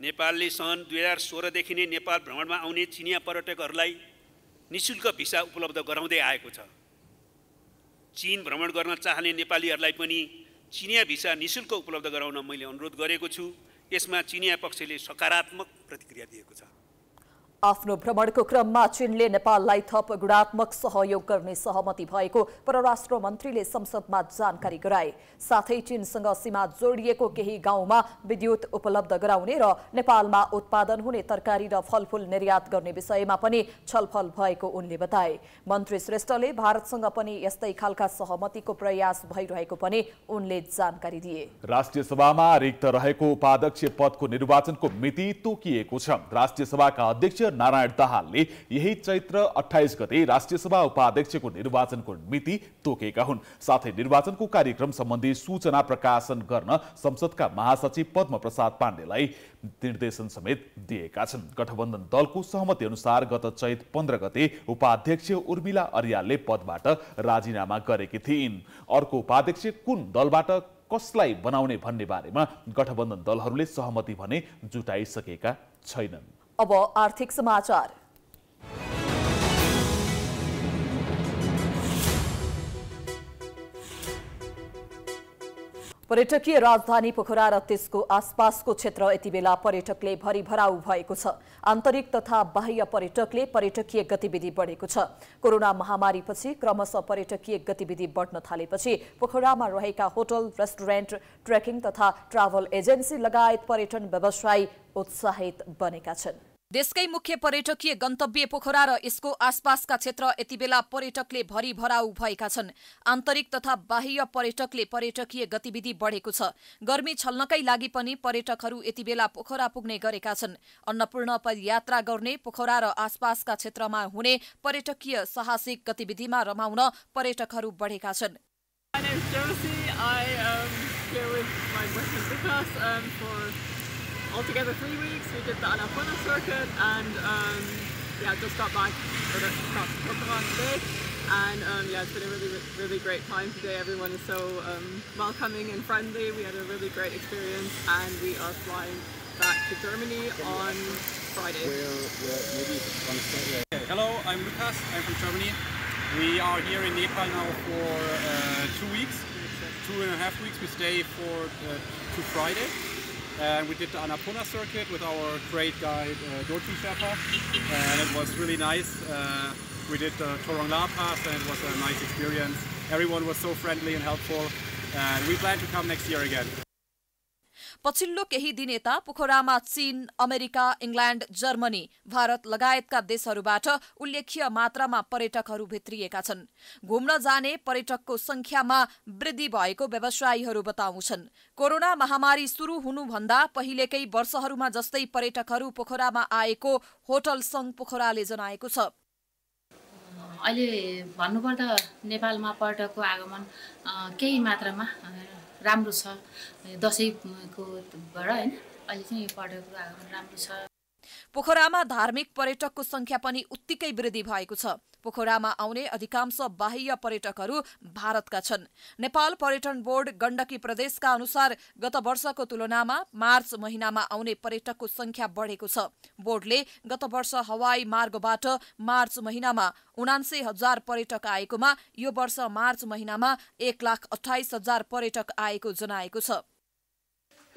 नेपालले सन् दुई हजार सोह्रदेखि नै नेपाल भ्रमणमा आउने चिनिया पर्यटकहरूलाई निशुल्क भिसा उपलब्ध गराउँदै आएको छ चिन भ्रमण गर्न चाहने नेपालीहरूलाई पनि चिनिया भिसा निशुल्क उपलब्ध गराउन मैले अनुरोध गरेको छु यसमा चिनिया पक्षले सकारात्मक प्रतिक्रिया दिएको छ आफ्नो भ्रमणको क्रममा चीनले नेपाललाई थप गुणात्मक सहयोग गर्ने सहमति भएको परराष्ट्र मन्त्रीले संसदमा जानकारी गराए साथै चीनसँग सीमा जोडिएको केही गाउँमा विद्युत उपलब्ध गराउने र नेपालमा उत्पादन हुने तरकारी र फलफूल निर्यात गर्ने विषयमा पनि छलफल भएको उनले बताए मन्त्री श्रेष्ठले भारतसँग पनि यस्तै खालका सहमतिको प्रयास भइरहेको पनि उनले जानकारी दिए राष्ट्रिय सभामा रिक्त रहेको उपाध्यक्ष पदको निर्वाचनको मिति तोकिएको छ राष्ट्रिय सभाका अध्यक्ष नारायण दाहालले यही चैत्र अठाइस गते राष्ट्रिय सभा उपाध्यक्षको निर्वाचनको मिति तोकेका हुन् साथै निर्वाचनको कार्यक्रम सम्बन्धी सूचना प्रकाशन गर्न संसदका महासचिव पद्मप्रसाद पाण्डेलाई निर्देशन समेत दिएका छन् गठबन्धन दलको सहमति अनुसार गत चैत पन्ध्र गते उपाध्यक्ष उर्मिला अरियालले पदबाट राजीनामा गरेकी थिइन् अर्को उपाध्यक्ष कुन दलबाट कसलाई बनाउने भन्ने बारेमा गठबन्धन दलहरूले सहमति भने जुटाइसकेका छैनन् अब आर्थिक समाचार पर्यटकीय राजधानी पोखरा र त्यसको आसपासको क्षेत्र यति बेला पर्यटकले भरिभराउ भएको छ आन्तरिक तथा बाह्य पर्यटकले पर्यटकीय गतिविधि बढेको छ कोरोना महामारीपछि क्रमशः पर्यटकीय गतिविधि बढ्न थालेपछि पोखरामा रहेका होटल रेस्टुरेन्ट ट्रेकिङ तथा ट्राभल एजेन्सी लगायत पर्यटन व्यवसाय उत्साहित बनेका छन् देशकै मुख्य पर्यटकीय गन्तव्य पोखरा र यसको आसपासका क्षेत्र यतिबेला पर्यटकले भरिभराउ भएका छन् आन्तरिक तथा बाह्य पर्यटकले पर्यटकीय गतिविधि बढेको छ गर्मी छल्नकै लागि पनि पर्यटकहरू यतिबेला पोखरा पुग्ने गरेका छन् अन्नपूर्ण पदयात्रा गर्ने पोखरा र आसपासका क्षेत्रमा हुने पर्यटकीय साहसिक गतिविधिमा रमाउन पर्यटकहरू बढेका छन् altogether three weeks. We did the Annapurna circuit and um, yeah, just got back or got Pokemon today. And um, yeah, it's been a really, really great time today. Everyone is so um, welcoming and friendly. We had a really great experience and we are flying back to Germany on Friday. hello, I'm Lucas. I'm from Germany. We are here in Nepal now for uh, two weeks, two and a half weeks. We stay for uh, to Friday. And we did the Annapurna circuit with our great guide uh, Dorji Sherpa, and it was really nice. Uh, we did the Torong La Pass, and it was a nice experience. Everyone was so friendly and helpful, and we plan to come next year again. पछिल्लो केही दिन यता पोखरामा चीन America England Germany Bharat लगायतका देशहरूबाट उल्लेख्य मात्रामा पर्यटकहरू भित्रिएका छन् घुम्न जाने पर्यटकको संख्यामा वृद्धि भएको व्यवसायीहरू बताउँछन् कोरोना महामारी सुरु हुनुभन्दा पहिलेकै वर्षहरूमा जस्तै पर्यटकहरू पोखरामा आएको होटल सङ्घ पोखराले जनाएको छ अहिले भन्नुपर्दा नेपालमा पर्यटकको आगमन केही मात्रामा राम्रो छ दसैँकोबाट होइन अहिले चाहिँ यो आगमन राम्रो छ पोखरामा धार्मिक पर्यटकको संख्या पनि उत्तिकै वृद्धि भएको छ पोखरामा आउने अधिकांश बाह्य पर्यटकहरू भारतका छन् नेपाल पर्यटन बोर्ड गण्डकी प्रदेशका अनुसार गत वर्षको तुलनामा मार्च महिनामा आउने पर्यटकको संख्या बढेको छ बोर्डले गत वर्ष हवाई मार्गबाट मार्च महिनामा उनान्से हजार पर्यटक आएकोमा यो वर्ष मार्च महिनामा एक लाख अठाइस हजार पर्यटक आएको जनाएको छ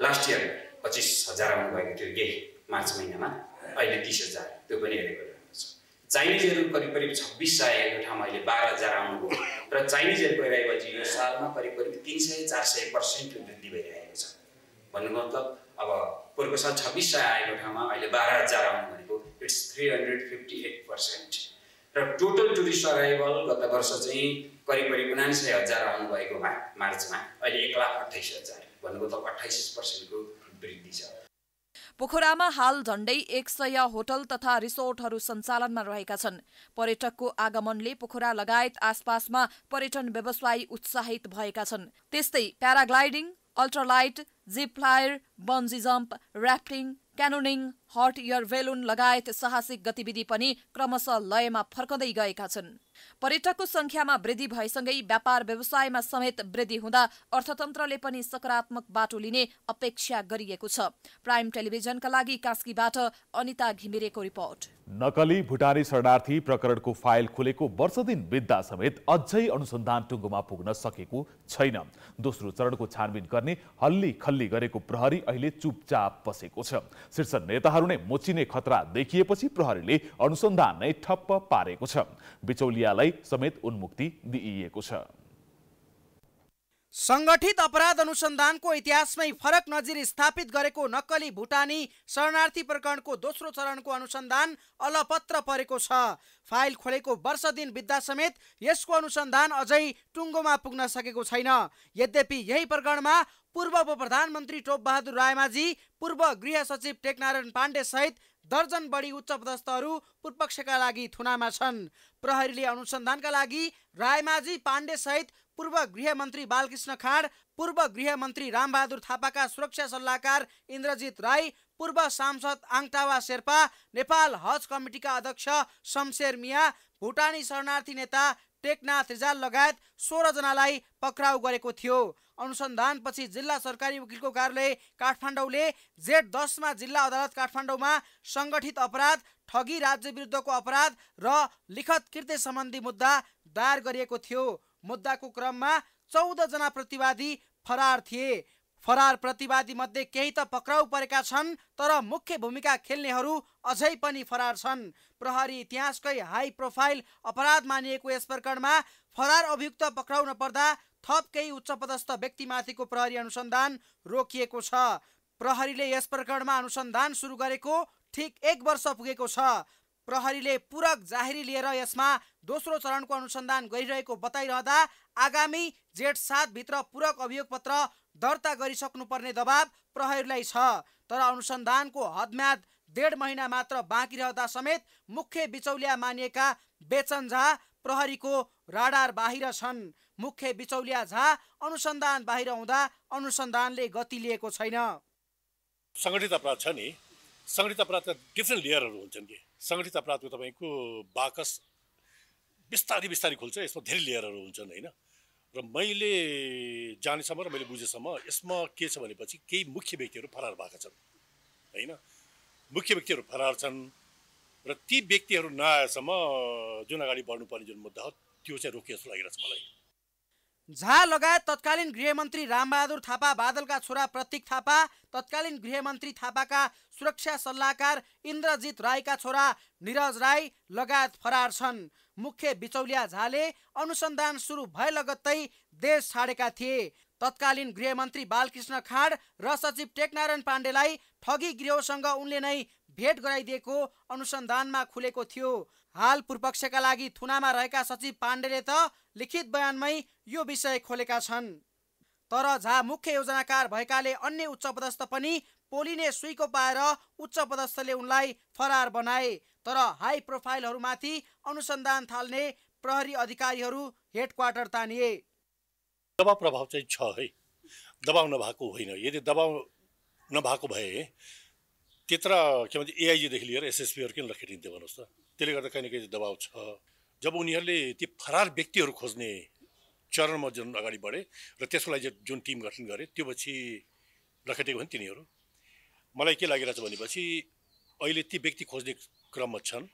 लास्ट इयर पच्चिस हजार थियो मार्च महिनामा अहिले तिस हजार त्यो पनि हेरेको छ चाइनिजहरू करिब करिब छब्बिस सय आएको ठाउँमा अहिले बाह्र हजार आउनुभयो र चाइनिजहरूको एराइभल यो सालमा करिब करिब तिन सय चार सय पर्सेन्ट वृद्धि भइरहेको छ भन्नुको मतलब अब पूर्व साल छब्बिस सय आएको ठाउँमा अहिले बाह्र हजार आउनु भनेको it's three hundred fifty eight percent र टोटल टुरिस्ट अराइभल गत वर्ष चाहिँ करिब करिब सय हजार आउनुभएको मार्चमा अहिले एक लाख अठाइस हजार भन्नुको त अठाइस पर्सेन्टको वृद्धि छ पोखरामा हाल झण्डै एक सय होटल तथा रिसोर्टहरू सञ्चालनमा रहेका छन् पर्यटकको आगमनले पोखरा लगायत आसपासमा पर्यटन व्यवसाय उत्साहित भएका छन् त्यस्तै paragliding ultralight zip flyer bungee jump rafting canyoning hot air balloon लगायत साहसिक गतिविधि पनि क्रमशः लयमा फर्कदै गएका छन् पर्यटकको संख्यामा वृद्धि भएसँगै व्यापार व्यवसायमा समेत वृद्धि हुँदा अर्थतन्त्रले पनि सकारात्मक बाटो लिने अपेक्षा गरिएको छ प्राइम टेलिभिजनका लागि कास्कीबाट अनिता घिमिरेको रिपोर्ट नकली भुटानी शरणार्थी प्रकरणको फाइल खुलेको वर्षदिन बित्दा समेत अझै अनुसन्धान टुङ्गोमा पुग्न सकेको छैन दोस्रो चरणको छानबिन गर्ने हल्ली खल्ली गरेको प्रहरी अहिले चुपचाप बसेको छ शीर्ष नेताहरू नै मोचिने खतरा देखिएपछि प्रहरीले अनुसन्धान नै ठप्प पारेको छ बिचौलियालाई समेत उन्मुक्ति दिइएको छ संगठित अपराध अनुसन्धानको इतिहासमै फरक नजिर स्थापित गरेको नक्कली भुटानी शरणार्थी प्रकरणको दोस्रो चरणको अनुसन्धान अलपत्र परेको छ फाइल खोलेको वर्ष दिन बित्दा समेत यसको अनुसन्धान अझै टुङ्गोमा पुग्न सकेको छैन यद्यपि यही प्रकरणमा पूर्व उप प्रधानमन्त्री टोपबहादुर रायमाझी पूर्व गृह सचिव टेकनारायण पाण्डे सहित दर्जन बढी उच्च पदस्थहरू पूर्वपक्षका लागि थुनामा छन् प्रहरीले अनुसन्धानका लागि रायमाझी पाण्डे सहित पूर्व गृहमन्त्री बालकृष्ण खाँड पूर्व गृहमन्त्री रामबहादुर थापाका सुरक्षा सल्लाहकार इन्द्रजित राई पूर्व सांसद आङटावा शेर्पा नेपाल हज कमिटीका अध्यक्ष शमशेर मिया भुटानी शरणार्थी नेता टेकनाथ रिजाल लगायत सोह्रजनालाई पक्राउ गरेको थियो अनुसन्धानपछि जिल्ला सरकारी वकिलको कार्यालय काठमाडौँले जेठ दसमा जिल्ला अदालत काठमाडौँमा सङ्गठित अपराध ठगी राज्य विरुद्धको अपराध र लिखत कृत्य सम्बन्धी मुद्दा दायर गरिएको थियो मुद्दाको क्रममा चौध जना प्रतिवादी फरार थिए फरार प्रतिवादी मध्ये केही त पक्राउ परेका छन् तर मुख्य भूमिका खेल्नेहरू अझै पनि फरार छन् प्रहरी इतिहासकै हाई प्रोफाइल अपराध मानिएको यस प्रकरणमा फरार अभियुक्त पक्राउ नपर्दा थप केही उच्च पदस्थ व्यक्तिमाथिको प्रहरी अनुसन्धान रोकिएको छ प्रहरीले यस प्रकरणमा अनुसन्धान सुरु गरेको ठिक एक वर्ष पुगेको छ प्रहरीले पूरक जाहेरी लिएर यसमा दोस्रो चरणको अनुसन्धान गरिरहेको बताइरहँदा आगामी जेठ सातभित्र पूरक अभियोग पत्र दर्ता गरिसक्नुपर्ने दबाब प्रहरीलाई छ तर अनुसन्धानको हदम्याद डेढ महिना मात्र बाँकी रहँदा समेत मुख्य बिचौलिया मानिएका बेचन झा प्रहरीको राडार बाहिर छन् मुख्य बिचौलिया झा अनुसन्धान बाहिर हुँदा अनुसन्धानले गति लिएको छैन सङ्गठित अपराध छ नि सङ्गठित त डिफ्रेन्ट लेयरहरू हुन्छन् कि सङ्गठित अपराधको तपाईँको बाकस बिस्तारी बिस्तारी खोल्छ यसमा धेरै लेयरहरू हुन्छन् होइन र मैले जानेसम्म र मैले बुझेसम्म यसमा के छ भनेपछि केही मुख्य व्यक्तिहरू फरार भएका छन् होइन मुख्य व्यक्तिहरू फरार छन् र ती व्यक्तिहरू नआएसम्म जुन अगाडि बढ्नुपर्ने जुन मुद्दा हो त्यो चाहिँ रोकियो जस्तो लागिरहेछ मलाई झा लगायत तत्कालीन गृहमन्त्री रामबहादुर थापा बादलका छोरा प्रतीक थापा तत्कालीन गृहमन्त्री थापाका सुरक्षा सल्लाहकार इन्द्रजित राईका छोरा निरज राई लगायत फरार छन् मुख्य बिचौलिया झाले अनुसन्धान सुरु भए लगत्तै देश छाडेका थिए तत्कालीन गृहमन्त्री बालकृष्ण खाँड र सचिव टेकनारायण पाण्डेलाई ठगी गृहसँग उनले नै भेट गराइदिएको अनुसन्धानमा खुलेको थियो हाल पूर्वपक्षका लागि थुनामा रहेका सचिव पाण्डेले त लिखित बयानमै यो विषय खोलेका छन् तर झा मुख्य योजनाकार भएकाले अन्य उच्च पदस्थ पनि पोलिने सुईको पाएर उच्च पदस्थले उनलाई फरार बनाए तर हाई प्रोफाइलहरूमाथि अनुसन्धान थाल्ने प्रहरी अधिकारीहरू हेडक्वार्टर तानिए दबाव प्रभाव चाहिँ छ है दबाउ नभएको होइन यदि दबाउ नभएको भए त्यत्र के भन्छ एआइजीदेखि लिएर एसएसपीहरू किन लखेटिन्थ्यो भन्नुहोस् त त्यसले गर्दा कहीँ न कहीँ दबाव छ जब उनीहरूले ती फरार व्यक्तिहरू खोज्ने चरणमा जुन अगाडि बढे र त्यसको लागि जुन टिम गठन गरे त्यो पछि लखेटेको नि तिनीहरू मलाई के लागिरहेछ भनेपछि अहिले ती व्यक्ति खोज्ने क्रममा छन्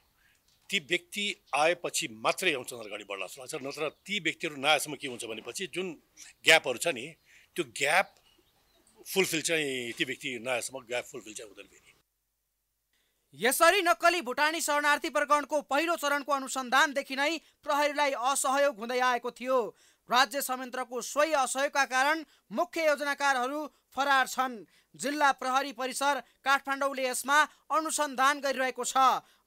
ती व्यक्ति आएपछि मात्रै आउँछन् अगाडि बढ्ला जस्तो लाग्छ नत्र ती व्यक्तिहरू नआएसम्म के हुन्छ भनेपछि जुन ग्यापहरू छ नि त्यो ग्याप फुलफिल चाहिँ ती व्यक्ति नआएसम्म ग्याप फुलफिल चाहिँ हुँदैन फेरि यसरी नक्कली भुटानी शरणार्थी प्रकरणको पहिलो चरणको अनुसन्धानदेखि नै प्रहरीलाई असहयोग हुँदै आएको थियो राज्य संयन्त्रको सोही असहयोगका कारण मुख्य योजनाकारहरू फरार छन् जिल्ला प्रहरी परिसर काठमाडौँले यसमा अनुसन्धान गरिरहेको छ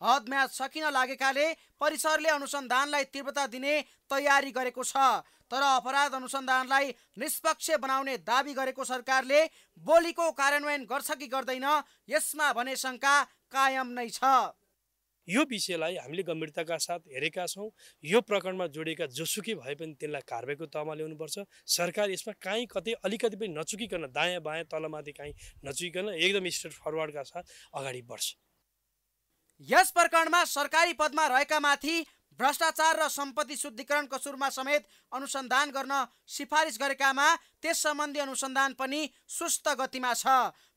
हद म्याच सकिन लागेकाले परिसरले अनुसन्धानलाई तीव्रता दिने तयारी गरेको छ तर अपराध अनुसन्धानलाई निष्पक्ष बनाउने दावी गरेको सरकारले बोलीको कार्यान्वयन गर्छ कि गर्दैन यसमा भने शङ्का कायम नै छ यो विषयलाई हामीले गम्भीरताका साथ हेरेका छौँ यो प्रकरणमा जोडिएका जोसुकै भए पनि त्यसलाई कारवाहीको तहमा ल्याउनुपर्छ सरकार यसमा काहीँ कतै अलिकति पनि नचुकिकन दायाँ बायाँ तलमाथि काहीँ नचुकिकन एकदम स्ट्रेट फरवर्डका साथ अगाडि बढ्छ यस प्रकरणमा सरकारी पदमा रहेका माथि भ्रष्टाचार र सम्पत्ति शुद्धिकरणको सुरुमा समेत अनुसन्धान गर्न सिफारिस गरेकामा त्यस सम्बन्धी अनुसन्धान पनि सुस्त गतिमा छ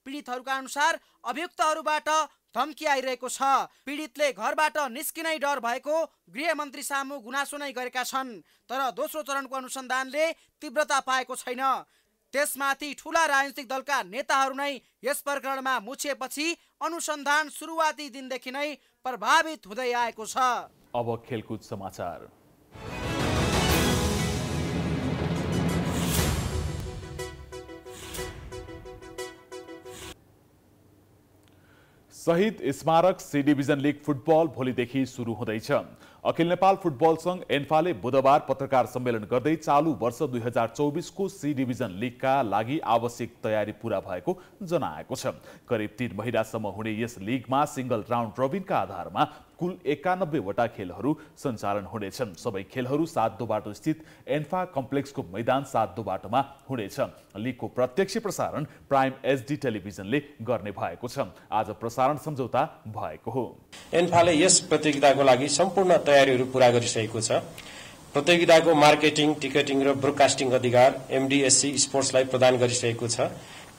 पीडितहरूका अनुसार अभियुक्तहरूबाट धम्की आइरहेको छ पीडितले घरबाट निस्किनै डर भएको गृह मन्त्री सामु गुनासो नै गरेका छन् तर दोस्रो चरणको अनुसन्धानले तीव्रता पाएको छैन त्यसमाथि ठुला राजनीतिक दलका नेताहरू नै यस प्रकरणमा मुछिएपछि अनुसन्धान सुरुवाती दिनदेखि नै प्रभावित हुँदै आएको छ अब खेलकुद समाचार शहीद स्मारक सी डिभिजन लिग फुटबल भोलिदेखि सुरु हुँदैछ अखिल नेपाल फुटबल सङ्घ एन्फाले बुधबार पत्रकार सम्मेलन गर्दै चालु वर्ष दुई हजार चौबिसको सी डिभिजन लिगका लागि आवश्यक तयारी पूरा भएको जनाएको छ करिब तीन महिनासम्म हुने यस लिगमा सिङ्गल राउन्ड रबिनका आधारमा कुल एकानब्बेवटा खेलहरू सञ्चालन हुनेछन् सबै खेलहरू सातो बाटो स्थित एन्फा कम्प्लेक्सको मैदान सात बाटोमा हुनेछ लिगको प्रत्यक्ष प्रसारण प्राइम एचडी टेलिभिजनले गर्ने भएको छ आज प्रसारण सम्झौता भएको हो एन्फाले यस प्रतियोगिताको लागि सम्पूर्ण तयारीहरू पूरा गरिसकेको छ प्रतियोगिताको मार्केटिङ टिकटिङ र ब्रोडकास्टिङ अधिकार एमडीएससी स्पोर्ट्सलाई प्रदान गरिसकेको छ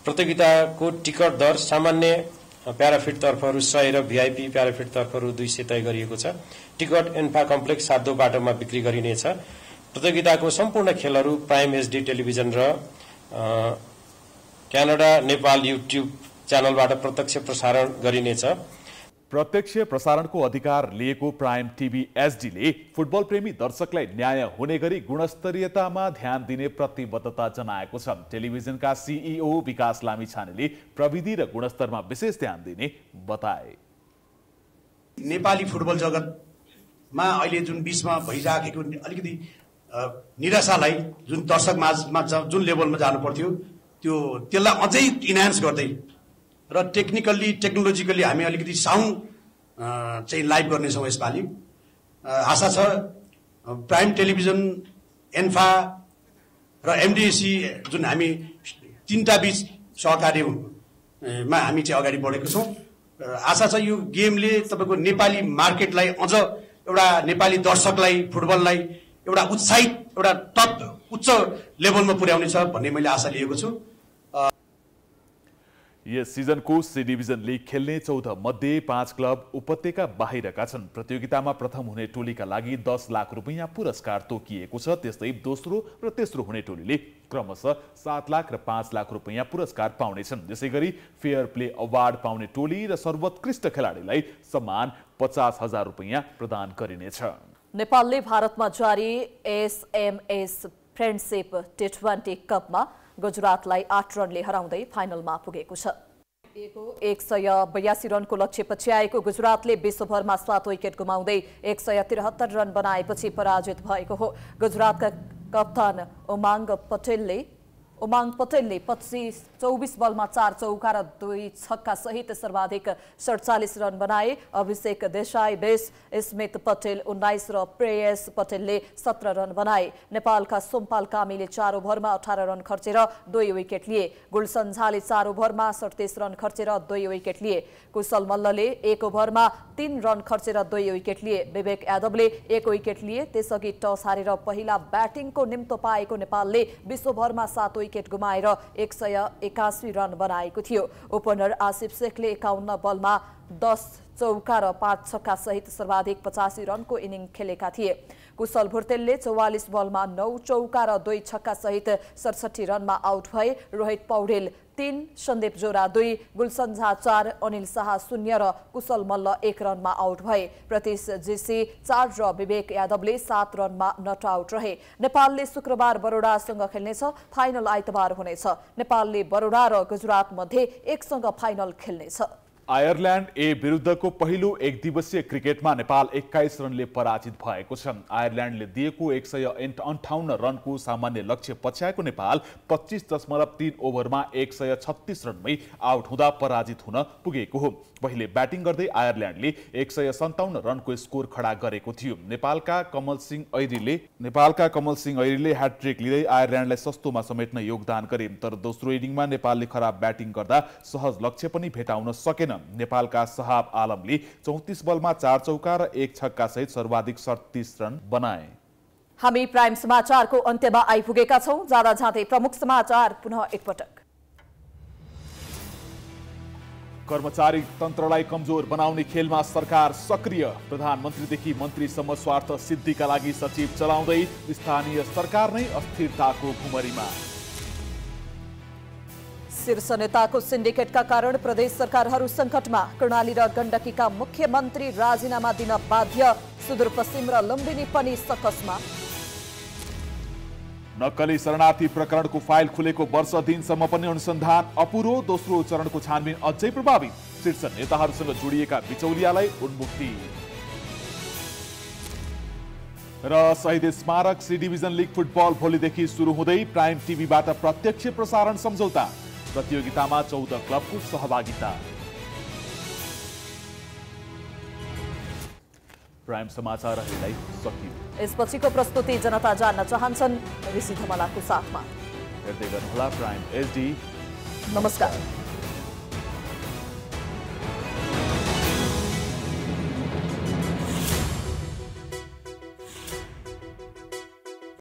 प्रतियोगिताको टिकट दर सामान्य प्याराफिट तर्फहरू सय र भिआइपी तर्फहरू दुई सय तय गरिएको छ टिकट एन्फा कम्प्लेक्स सातो बाटोमा बिक्री गरिनेछ प्रतियोगिताको सम्पूर्ण खेलहरू प्राइम एचडी टेलिभिजन र क्यानाडा नेपाल युट्युब च्यानलबाट प्रत्यक्ष प्रसारण गरिनेछ प्रत्यक्ष प्रसारणको अधिकार लिएको प्राइम टिभी एसडीले फुटबल प्रेमी दर्शकलाई न्याय हुने गरी गुणस्तरीयतामा ध्यान दिने प्रतिबद्धता जनाएको छ टेलिभिजनका सिइओ विकास लामिछानेले प्रविधि र गुणस्तरमा विशेष ध्यान दिने बताए नेपाली फुटबल जगतमा अहिले जुन बिचमा भइराखेको अलिकति निराशालाई जुन दर्शक माझमा जुन लेभलमा जानु पर्थ्यो त्यो त्यसलाई अझै इन्हान्स गर्दै र टेक्निकल्ली टेक्नोलोजिकल्ली हामी अलिकति साउन्ड चाहिँ लाइभ गर्नेछौँ यसपालि आशा छ प्राइम टेलिभिजन एन्फा र एमडिएसी जुन हामी तिनवटा बिच सहकार्यमा हामी चाहिँ अगाडि बढेको छौँ आशा छ यो गेमले तपाईँको नेपाली मार्केटलाई अझ एउटा नेपाली दर्शकलाई फुटबललाई एउटा उत्साहित एउटा टप उच्च लेभलमा पुर्याउनेछ भन्ने मैले आशा लिएको छु यस सिजनको सी लिग खेल्ने चौध मध्ये पाँच क्लब उपत्यका बाहिरका छन् प्रतियोगितामा प्रथम हुने टोलीका लागि दस लाख रुपियाँ पुरस्कार तोकिएको छ त्यस्तै दोस्रो र तेस्रो हुने टोलीले क्रमशः सात लाख र पाँच लाख रुपियाँ पुरस्कार पाउनेछन् यसै गरी फेयर प्ले अवार्ड पाउने टोली र सर्वोत्कृष्ट खेलाडीलाई सम्मान पचास हजार रुपियाँ प्रदान गरिनेछ नेपालले भारतमा जारी एसएमएस फ्रेन्डसिप टी ट्वेन्टी कपमा गुजरातलाई आठ रनले हराउँदै फाइनलमा पुगेको छ एक सय बयासी रनको लक्ष्य पछ्याएको गुजरातले विश्वभरमा सात विकेट गुमाउँदै एक सय त्रिहत्तर रन बनाएपछि पराजित भएको हो गुजरातका कप्तान उमाङ पटेलले उमाङ पटेलले पच्चिस चौबिस बलमा चार चौका र दुई छक्का सहित सर्वाधिक सडचालिस रन बनाए अभिषेक देसाई बेस स्मित पटेल उन्नाइस र प्रेयस पटेलले सत्र रन बनाए नेपालका सोमपाल कामीले चार ओभरमा अठार रन खर्चेर दुई विकेट लिए गुलसन झाले चार ओभरमा सडतिस रन खर्चेर दुई विकेट लिए कुशल मल्लले एक ओभरमा तीन रन खर्चेर दुई विकेट लिए विवेक यादवले एक विकेट लिए त्यसअघि टस हारेर पहिला ब्याटिङको निम्तो पाएको नेपालले विश्वभरमा सात विकेट गुमाएर एक सय एकासी रन बनाएको थियो ओपनर आसिफ शेखले एकाउन्न बलमा दस चौका र पाँच छक्का सहित सर्वाधिक पचासी रनको इनिङ खेलेका थिए कुशल भुर्तेलले चौवालिस बलमा नौ चौका र दुई छक्का सहित सडसठी रनमा आउट भए रोहित पौडेल तीन सन्दीप जोरा दुई गुलसन झा चार अनिल शाह शून्य र कुशल मल्ल एक रनमा आउट भए प्रतीश जीसी चार र विवेक यादवले सात रनमा नट आउट रहे नेपालले शुक्रबार बरोडासँग खेल्नेछ फाइनल आइतबार हुनेछ नेपालले बरोडा र गुजरात मध्ये एकसँग फाइनल खेल्नेछ आयरल्यान्ड ए विरुद्धको पहिलो एक दिवसीय क्रिकेटमा नेपाल एक्काइस रनले पराजित भएको छ आयरल्यान्डले दिएको एक सय अन्ठाउन्न रनको सामान्य लक्ष्य पछ्याएको नेपाल पच्चिस दशमलव तीन ओभरमा एक सय छत्तिस रनमै आउट हुँदा पराजित हुन पुगेको हो पहिले ब्याटिङ गर्दै आयरल्यान्डले एक सय सन्ताउन्न रनको स्कोर खडा गरेको थियो नेपालका कमल सिंह ऐरीले नेपालका कमल सिंह ऐरीले ह्याट्रिक लिँदै आयरल्यान्डलाई सस्तोमा समेट्न योगदान गरे तर दोस्रो इनिङमा नेपालले खराब ब्याटिङ गर्दा सहज लक्ष्य पनि भेटाउन सकेन नेपालका सहाब आलमले चौतिस बलमा चार चौका र एक छक्का सहित सर्वाधिक सडतिस रन बनाए हामी प्राइम समाचारको अन्त्यमा आइपुगेका छौँ जाँदा जाँदै प्रमुख समाचार पुनः एकपटक कर्मचारी तन्त्रलाई कमजोर बनाउने खेलमा सरकार सक्रिय प्रधानमन्त्रीदेखि मन्त्रीसम्म स्वार्थ सिद्धिका लागि सचिव चलाउँदै स्थानीय सरकार नै अस्थिरताको घुमरीमा शीर्ष नेताको सिन्डिकेटका कारण प्रदेश सरकारहरू संकटमा कर्णाली र गण्डकीका मुख्यमन्त्री राजीनामा दिन बाध्य सुदूरपश्चिम र लुम्बिनी पनि सकसमा नक्कली शरणार्थी प्रकरणको फाइल खुलेको वर्ष दिनसम्म पनि अनुसन्धान अपुरो दोस्रो चरणको छानबिन अझै प्रभावित शीर्ष नेताहरूसँग जोडिएका बिचौलियालाई उन्मुक्ति र शहीद स्मारक सी डिभिजन लिग फुटबल भोलिदेखि सुरु हुँदै प्राइम टिभीबाट प्रत्यक्ष प्रसारण सम्झौता प्रतियोगितामा चौध क्लबको सहभागिता प्राइम समाचार सकियो यसपछिको प्रस्तुति जनता जान्न चाहन्छन् ऋषि धमलाको साथमा हेर्दै प्राइम नमस्कार